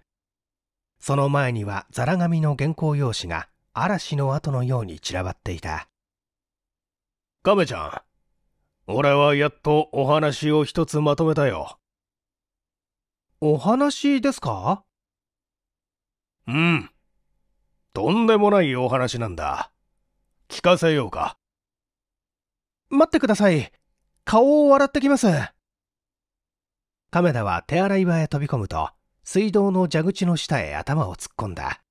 その前にはザラ紙の原稿用紙が嵐の後のように散らばっていた亀ちゃん俺はやっとお話を一つまとめたよお話ですかうんとんでもないお話なんだ聞かせようか待ってください顔を洗ってきます亀田は手洗い場へ飛び込むと水道の蛇口の下へ頭を突っ込んだ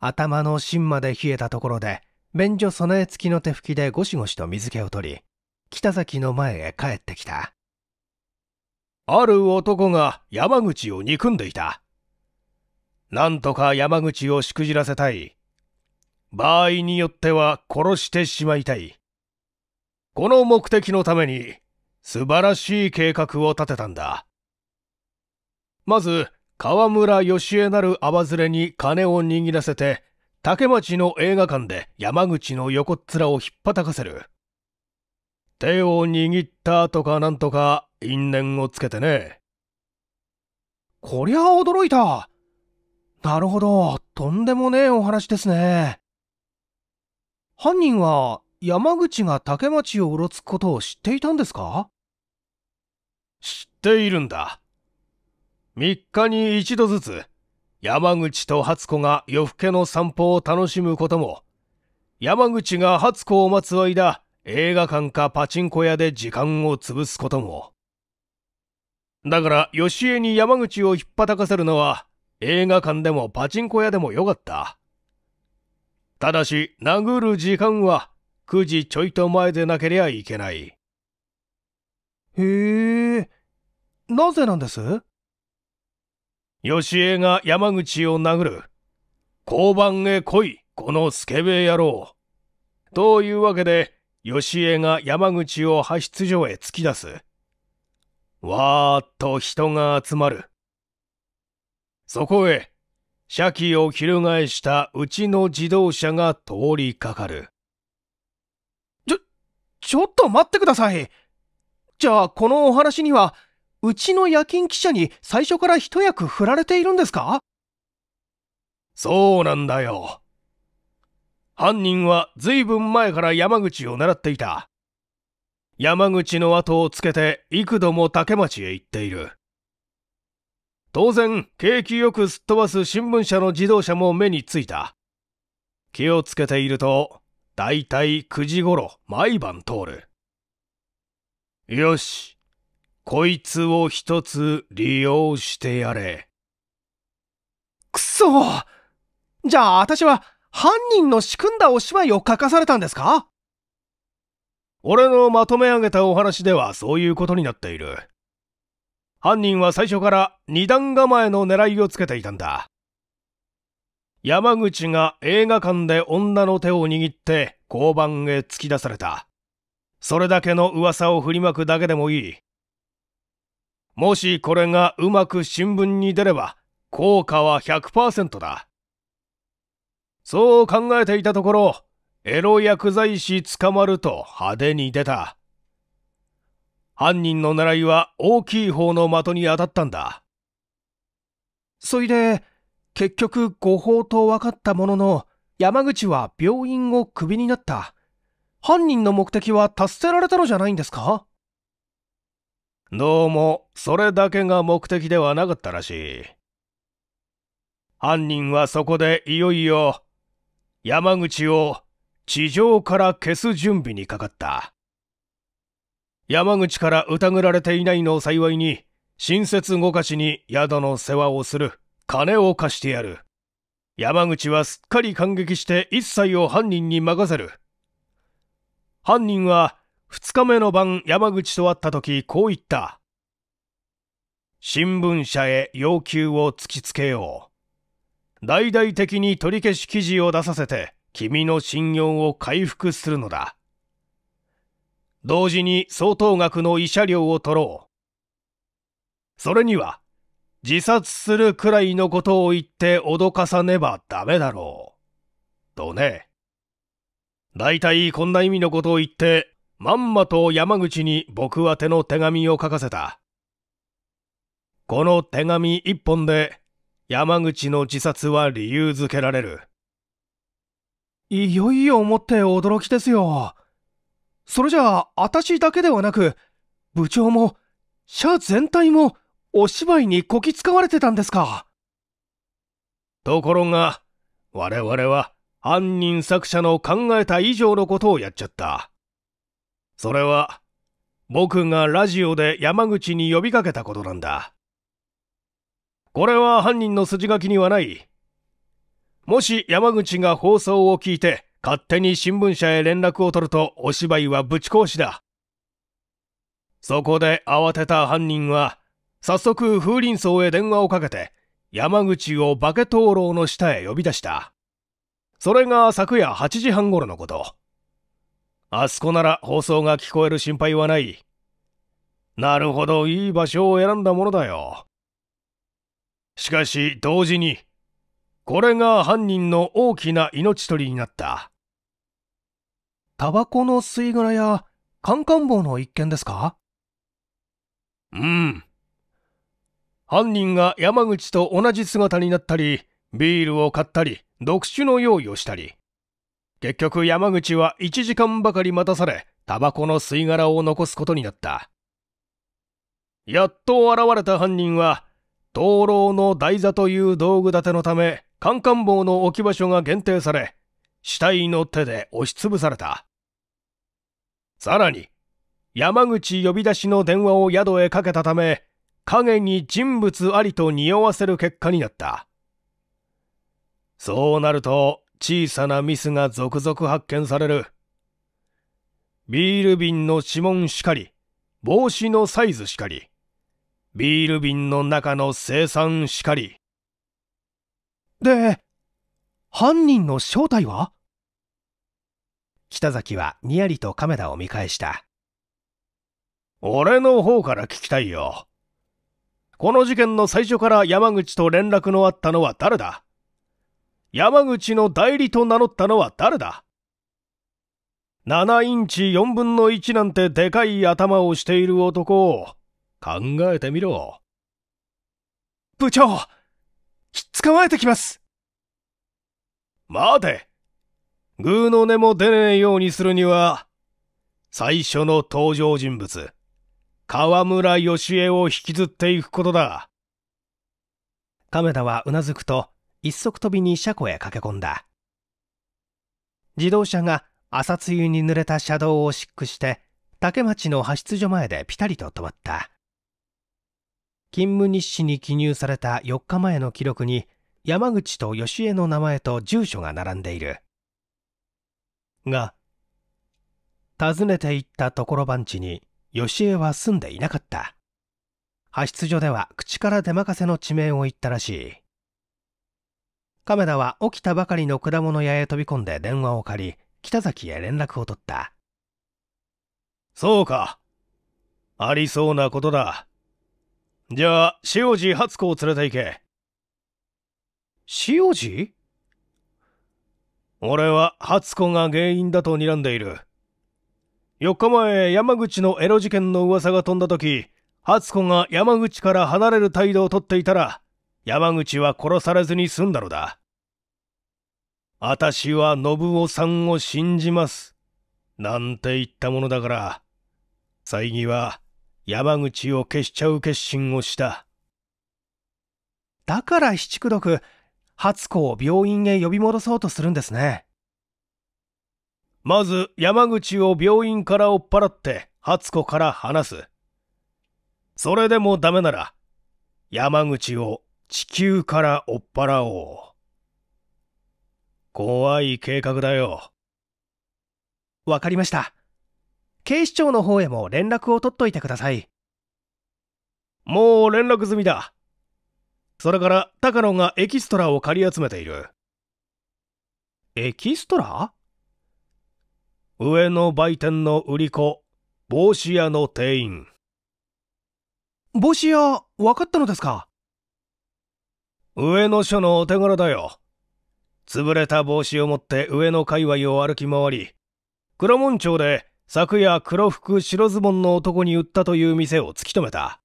頭の芯まで冷えたところで便所備え付きの手拭きでゴシゴシと水気を取り北崎の前へ帰ってきたある男が山口を憎んでいたなんとか山口をしくじらせたい場合によっては殺してしまいたい。この目的のために素晴らしい計画を立てたんだ。まず、河村義江なる泡連れに金を握らせて、竹町の映画館で山口の横っ面をひっぱたかせる。手を握ったとかなんとか因縁をつけてね。こりゃ驚いた。なるほど、とんでもねえお話ですね。犯人は山口が竹町をうろつくことを知っていたんですか知っているんだ。3日に一度ずつ、山口と初子が夜更けの散歩を楽しむことも、山口が初子を待つ間、映画館かパチンコ屋で時間を潰すことも。だから、吉江に山口をひっぱたかせるのは、映画館でもパチンコ屋でもよかった。ただし、殴る時間は9時ちょいと前でなけりゃいけない。へえ、なぜなんです吉江が山口を殴る。交番へ来い、このスケベ野郎。というわけで、吉江が山口を派出所へ突き出す。わーっと人が集まる。そこへ、車気を翻したうちの自動車が通りかかる。ちょ、ちょっと待ってください。じゃあ、このお話には、うちの夜勤記者に最初から一役振られているんですかそうなんだよ。犯人は随分前から山口を狙っていた。山口の後をつけて幾度も竹町へ行っている。当然、景気よくすっ飛ばす新聞社の自動車も目についた。気をつけていると、だいたい9時頃、毎晩通る。よし、こいつを一つ利用してやれ。くそじゃあ私は犯人の仕組んだお芝居を書かされたんですか俺のまとめ上げたお話ではそういうことになっている。犯人は最初から二段構えの狙いをつけていたんだ。山口が映画館で女の手を握って交番へ突き出された。それだけの噂を振りまくだけでもいい。もしこれがうまく新聞に出れば、効果は100%だ。そう考えていたところ、エロ薬剤師捕まると派手に出た。犯人の狙いは大きい方の的に当たったんだ。そいで、結局誤報と分かったものの、山口は病院をクビになった。犯人の目的は達せられたのじゃないんですかどうも、それだけが目的ではなかったらしい。犯人はそこでいよいよ、山口を地上から消す準備にかかった。山口から疑られていないのを幸いに、親切ごかしに宿の世話をする。金を貸してやる。山口はすっかり感激して一切を犯人に任せる。犯人は二日目の晩山口と会った時こう言った。新聞社へ要求を突きつけよう。大々的に取り消し記事を出させて君の信用を回復するのだ。同時に相当額の慰謝料を取ろう。それには、自殺するくらいのことを言って脅かさねばダメだろう。とね。大体こんな意味のことを言って、まんまと山口に僕宛ての手紙を書かせた。この手紙一本で、山口の自殺は理由づけられる。いよいよ思って驚きですよ。それじゃあ、私だけではなく、部長も、社全体も、お芝居にこき使われてたんですか。ところが、我々は、犯人作者の考えた以上のことをやっちゃった。それは、僕がラジオで山口に呼びかけたことなんだ。これは犯人の筋書きにはない。もし山口が放送を聞いて、勝手に新聞社へ連絡を取るとお芝居はぶち壊しだ。そこで慌てた犯人は、早速風林荘へ電話をかけて、山口を化け灯籠の下へ呼び出した。それが昨夜8時半頃のこと。あそこなら放送が聞こえる心配はない。なるほど、いい場所を選んだものだよ。しかし、同時に、これが犯人の大きな命取りになった。タバコの吸い殻や、カンカン棒の一件ですかうん。犯人が山口と同じ姿になったり、ビールを買ったり、読酒の用意をしたり。結局山口は1時間ばかり待たされ、タバコの吸い殻を残すことになった。やっと現れた犯人は、灯籠の台座という道具立てのため、カンカン棒の置き場所が限定され、死体の手で押しつぶされた。さらに、山口呼び出しの電話を宿へかけたため、影に人物ありと匂わせる結果になった。そうなると、小さなミスが続々発見される。ビール瓶の指紋しかり、帽子のサイズしかり、ビール瓶の中の生産しかり。で、犯人の正体は北崎はにやりと亀田を見返した俺の方から聞きたいよこの事件の最初から山口と連絡のあったのは誰だ山口の代理と名乗ったのは誰だ7インチ4分の1なんてでかい頭をしている男を考えてみろ部長捕まえてきます待てグの根も出ねえようにするには、最初の登場人物、河村義江を引きずっていくことだ。亀田はうなずくと、一足飛びに車庫へ駆け込んだ。自動車が朝露に濡れた車道をシッして、竹町の派出所前でピタリと止まった。勤務日誌に記入された4日前の記録に、山口と吉江の名前と住所が並んでいる。が、訪ねて行ったところ番地に吉江は住んでいなかった。派出所では口から出任せの地名を言ったらしい。亀田は起きたばかりの果物屋へ飛び込んで電話を借り、北崎へ連絡を取った。そうか。ありそうなことだ。じゃあ、塩路初子を連れて行け。塩地俺は初子が原因だと睨んでいる。4日前、山口のエロ事件の噂が飛んだ時、初子が山口から離れる態度をとっていたら、山口は殺されずに済んだのだ。私は信夫さんを信じます。なんて言ったものだから、最義は山口を消しちゃう決心をした。だから七九六、初子を病院へ呼び戻そうとするんですねまず山口を病院から追っ払って初子から話すそれでもダメなら山口を地球から追っ払おう怖い計画だよわかりました警視庁の方へも連絡を取っといてくださいもう連絡済みだそれから高野がエキストラを借り集めているエキストラ上の売店の売り子帽子屋の店員帽子屋分かったのですか上の署のお手柄だよ潰れた帽子を持って上の界隈を歩き回り黒門町で昨夜黒服白ズボンの男に売ったという店を突き止めた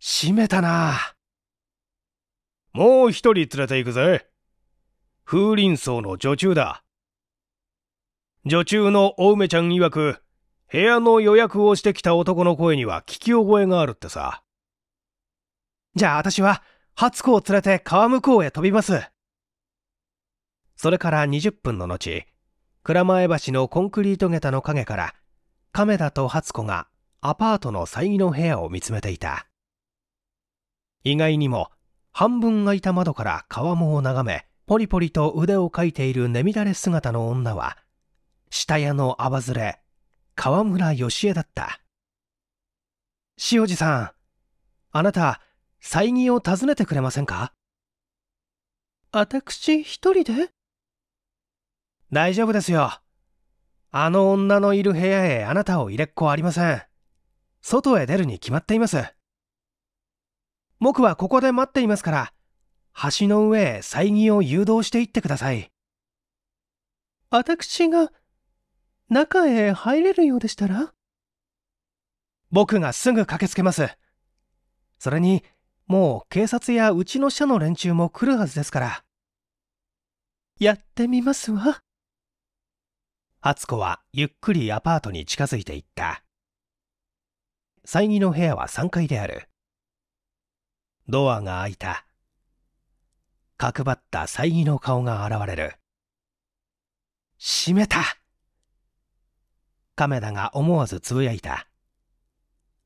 閉めたなもう一人連れて行くぜ。風林荘の女中だ。女中のお梅ちゃん曰く、部屋の予約をしてきた男の声には聞き覚えがあるってさ。じゃあ私は、初子を連れて川向こうへ飛びます。それから20分の後、蔵前橋のコンクリート下駄の陰から、亀田と初子がアパートの最後の部屋を見つめていた。意外にも、半分開いた窓から川面を眺めポリポリと腕をかいている寝乱れ姿の女は下屋のあばずれ川村義恵だった塩路さんあなた祭儀を訪ねてくれませんか私一人で大丈夫ですよあの女のいる部屋へあなたを入れっこありません外へ出るに決まっています僕はここで待っていますから、橋の上へ祭を誘導していってください。私が、中へ入れるようでしたら僕がすぐ駆けつけます。それに、もう警察やうちの社の連中も来るはずですから。やってみますわ。初子はゆっくりアパートに近づいていった。祭儀の部屋は3階である。ドアが開いた角張った猜疑の顔が現れる閉めた亀田が思わずつぶやいた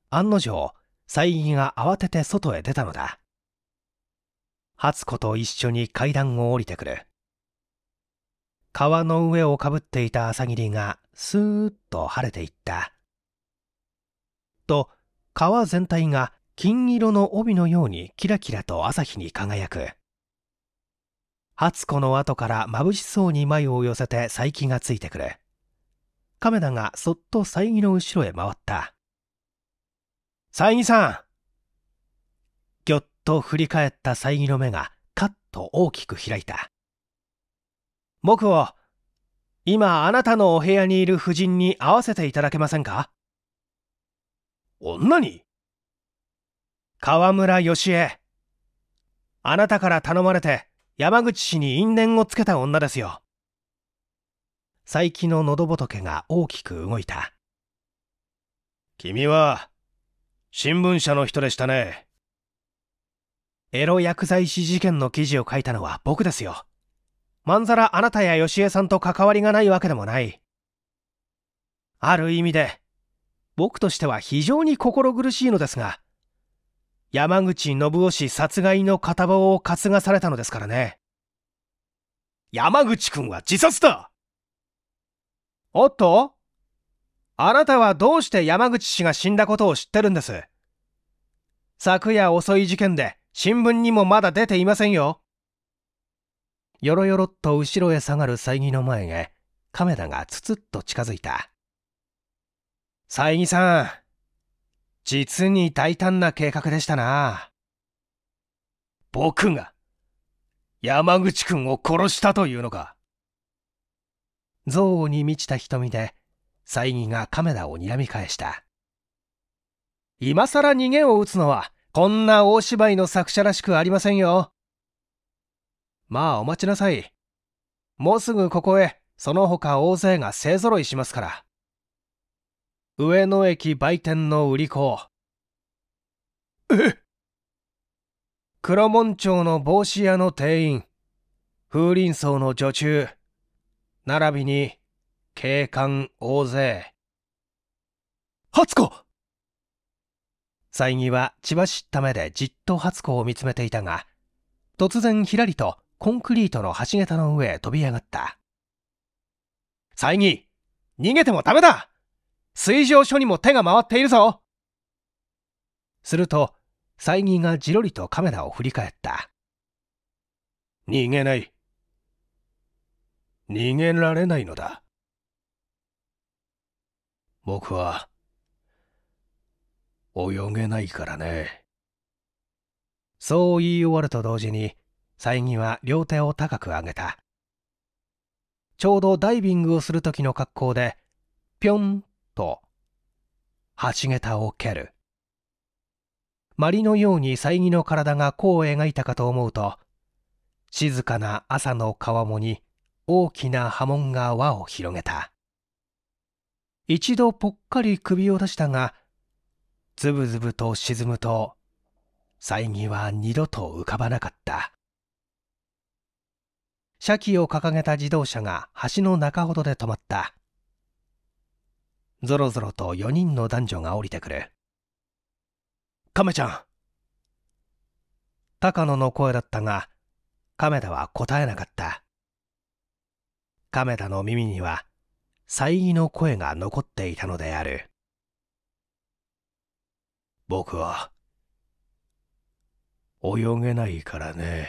案の定猜疑が慌てて外へ出たのだ初子と一緒に階段を降りてくる川の上をかぶっていた朝霧がスーッと晴れていったと川全体が金色の帯のようにキラキラと朝日に輝く初子の後から眩しそうに眉を寄せて佐伯がついてくるカメラがそっと佐伯の後ろへ回った佐伯さんぎょっと振り返った佐伯の目がカッと大きく開いた僕を今あなたのお部屋にいる夫人に会わせていただけませんか女に河村義恵。あなたから頼まれて山口氏に因縁をつけた女ですよ。佐伯の喉仏が大きく動いた。君は、新聞社の人でしたね。エロ薬剤師事件の記事を書いたのは僕ですよ。まんざらあなたや義江さんと関わりがないわけでもない。ある意味で、僕としては非常に心苦しいのですが、山口信夫氏殺害の片棒を担がされたのですからね。山口君は自殺だおっとあなたはどうして山口氏が死んだことを知ってるんです昨夜遅い事件で新聞にもまだ出ていませんよ。よろよろっと後ろへ下がる佐伯の前へ、亀田がつつっと近づいた。佐伯さん、実に大胆な計画でしたな。僕が、山口君を殺したというのか。憎悪に満ちた瞳で、西義が亀田を睨み返した。今更逃げを打つのは、こんな大芝居の作者らしくありませんよ。まあお待ちなさい。もうすぐここへ、その他大勢が勢ぞろいしますから。上野駅売店の売り子え黒門町の帽子屋の店員風林荘の女中並びに警官大勢初子西木は血走った目でじっと初子を見つめていたが突然ひらりとコンクリートの橋桁の上へ飛び上がった西木逃げてもダメだ水上署にも手が回っているぞすると、西義がじろりとカメラを振り返った。逃げない。逃げられないのだ。僕は、泳げないからね。そう言い終わると同時に、西義は両手を高く上げた。ちょうどダイビングをする時の格好で、ぴょんと橋桁を蹴るまりのようにサ木の体が弧を描いたかと思うと静かな朝の川面に大きな波紋が輪を広げた一度ぽっかり首を出したがずぶずぶと沈むと祭木は二度と浮かばなかった車気を掲げた自動車が橋の中ほどで止まったぞろぞろと4人の男女が降りてくる亀ちゃん高野の声だったが亀田は答えなかった亀田の耳には猜疑の声が残っていたのである僕は泳げないからね。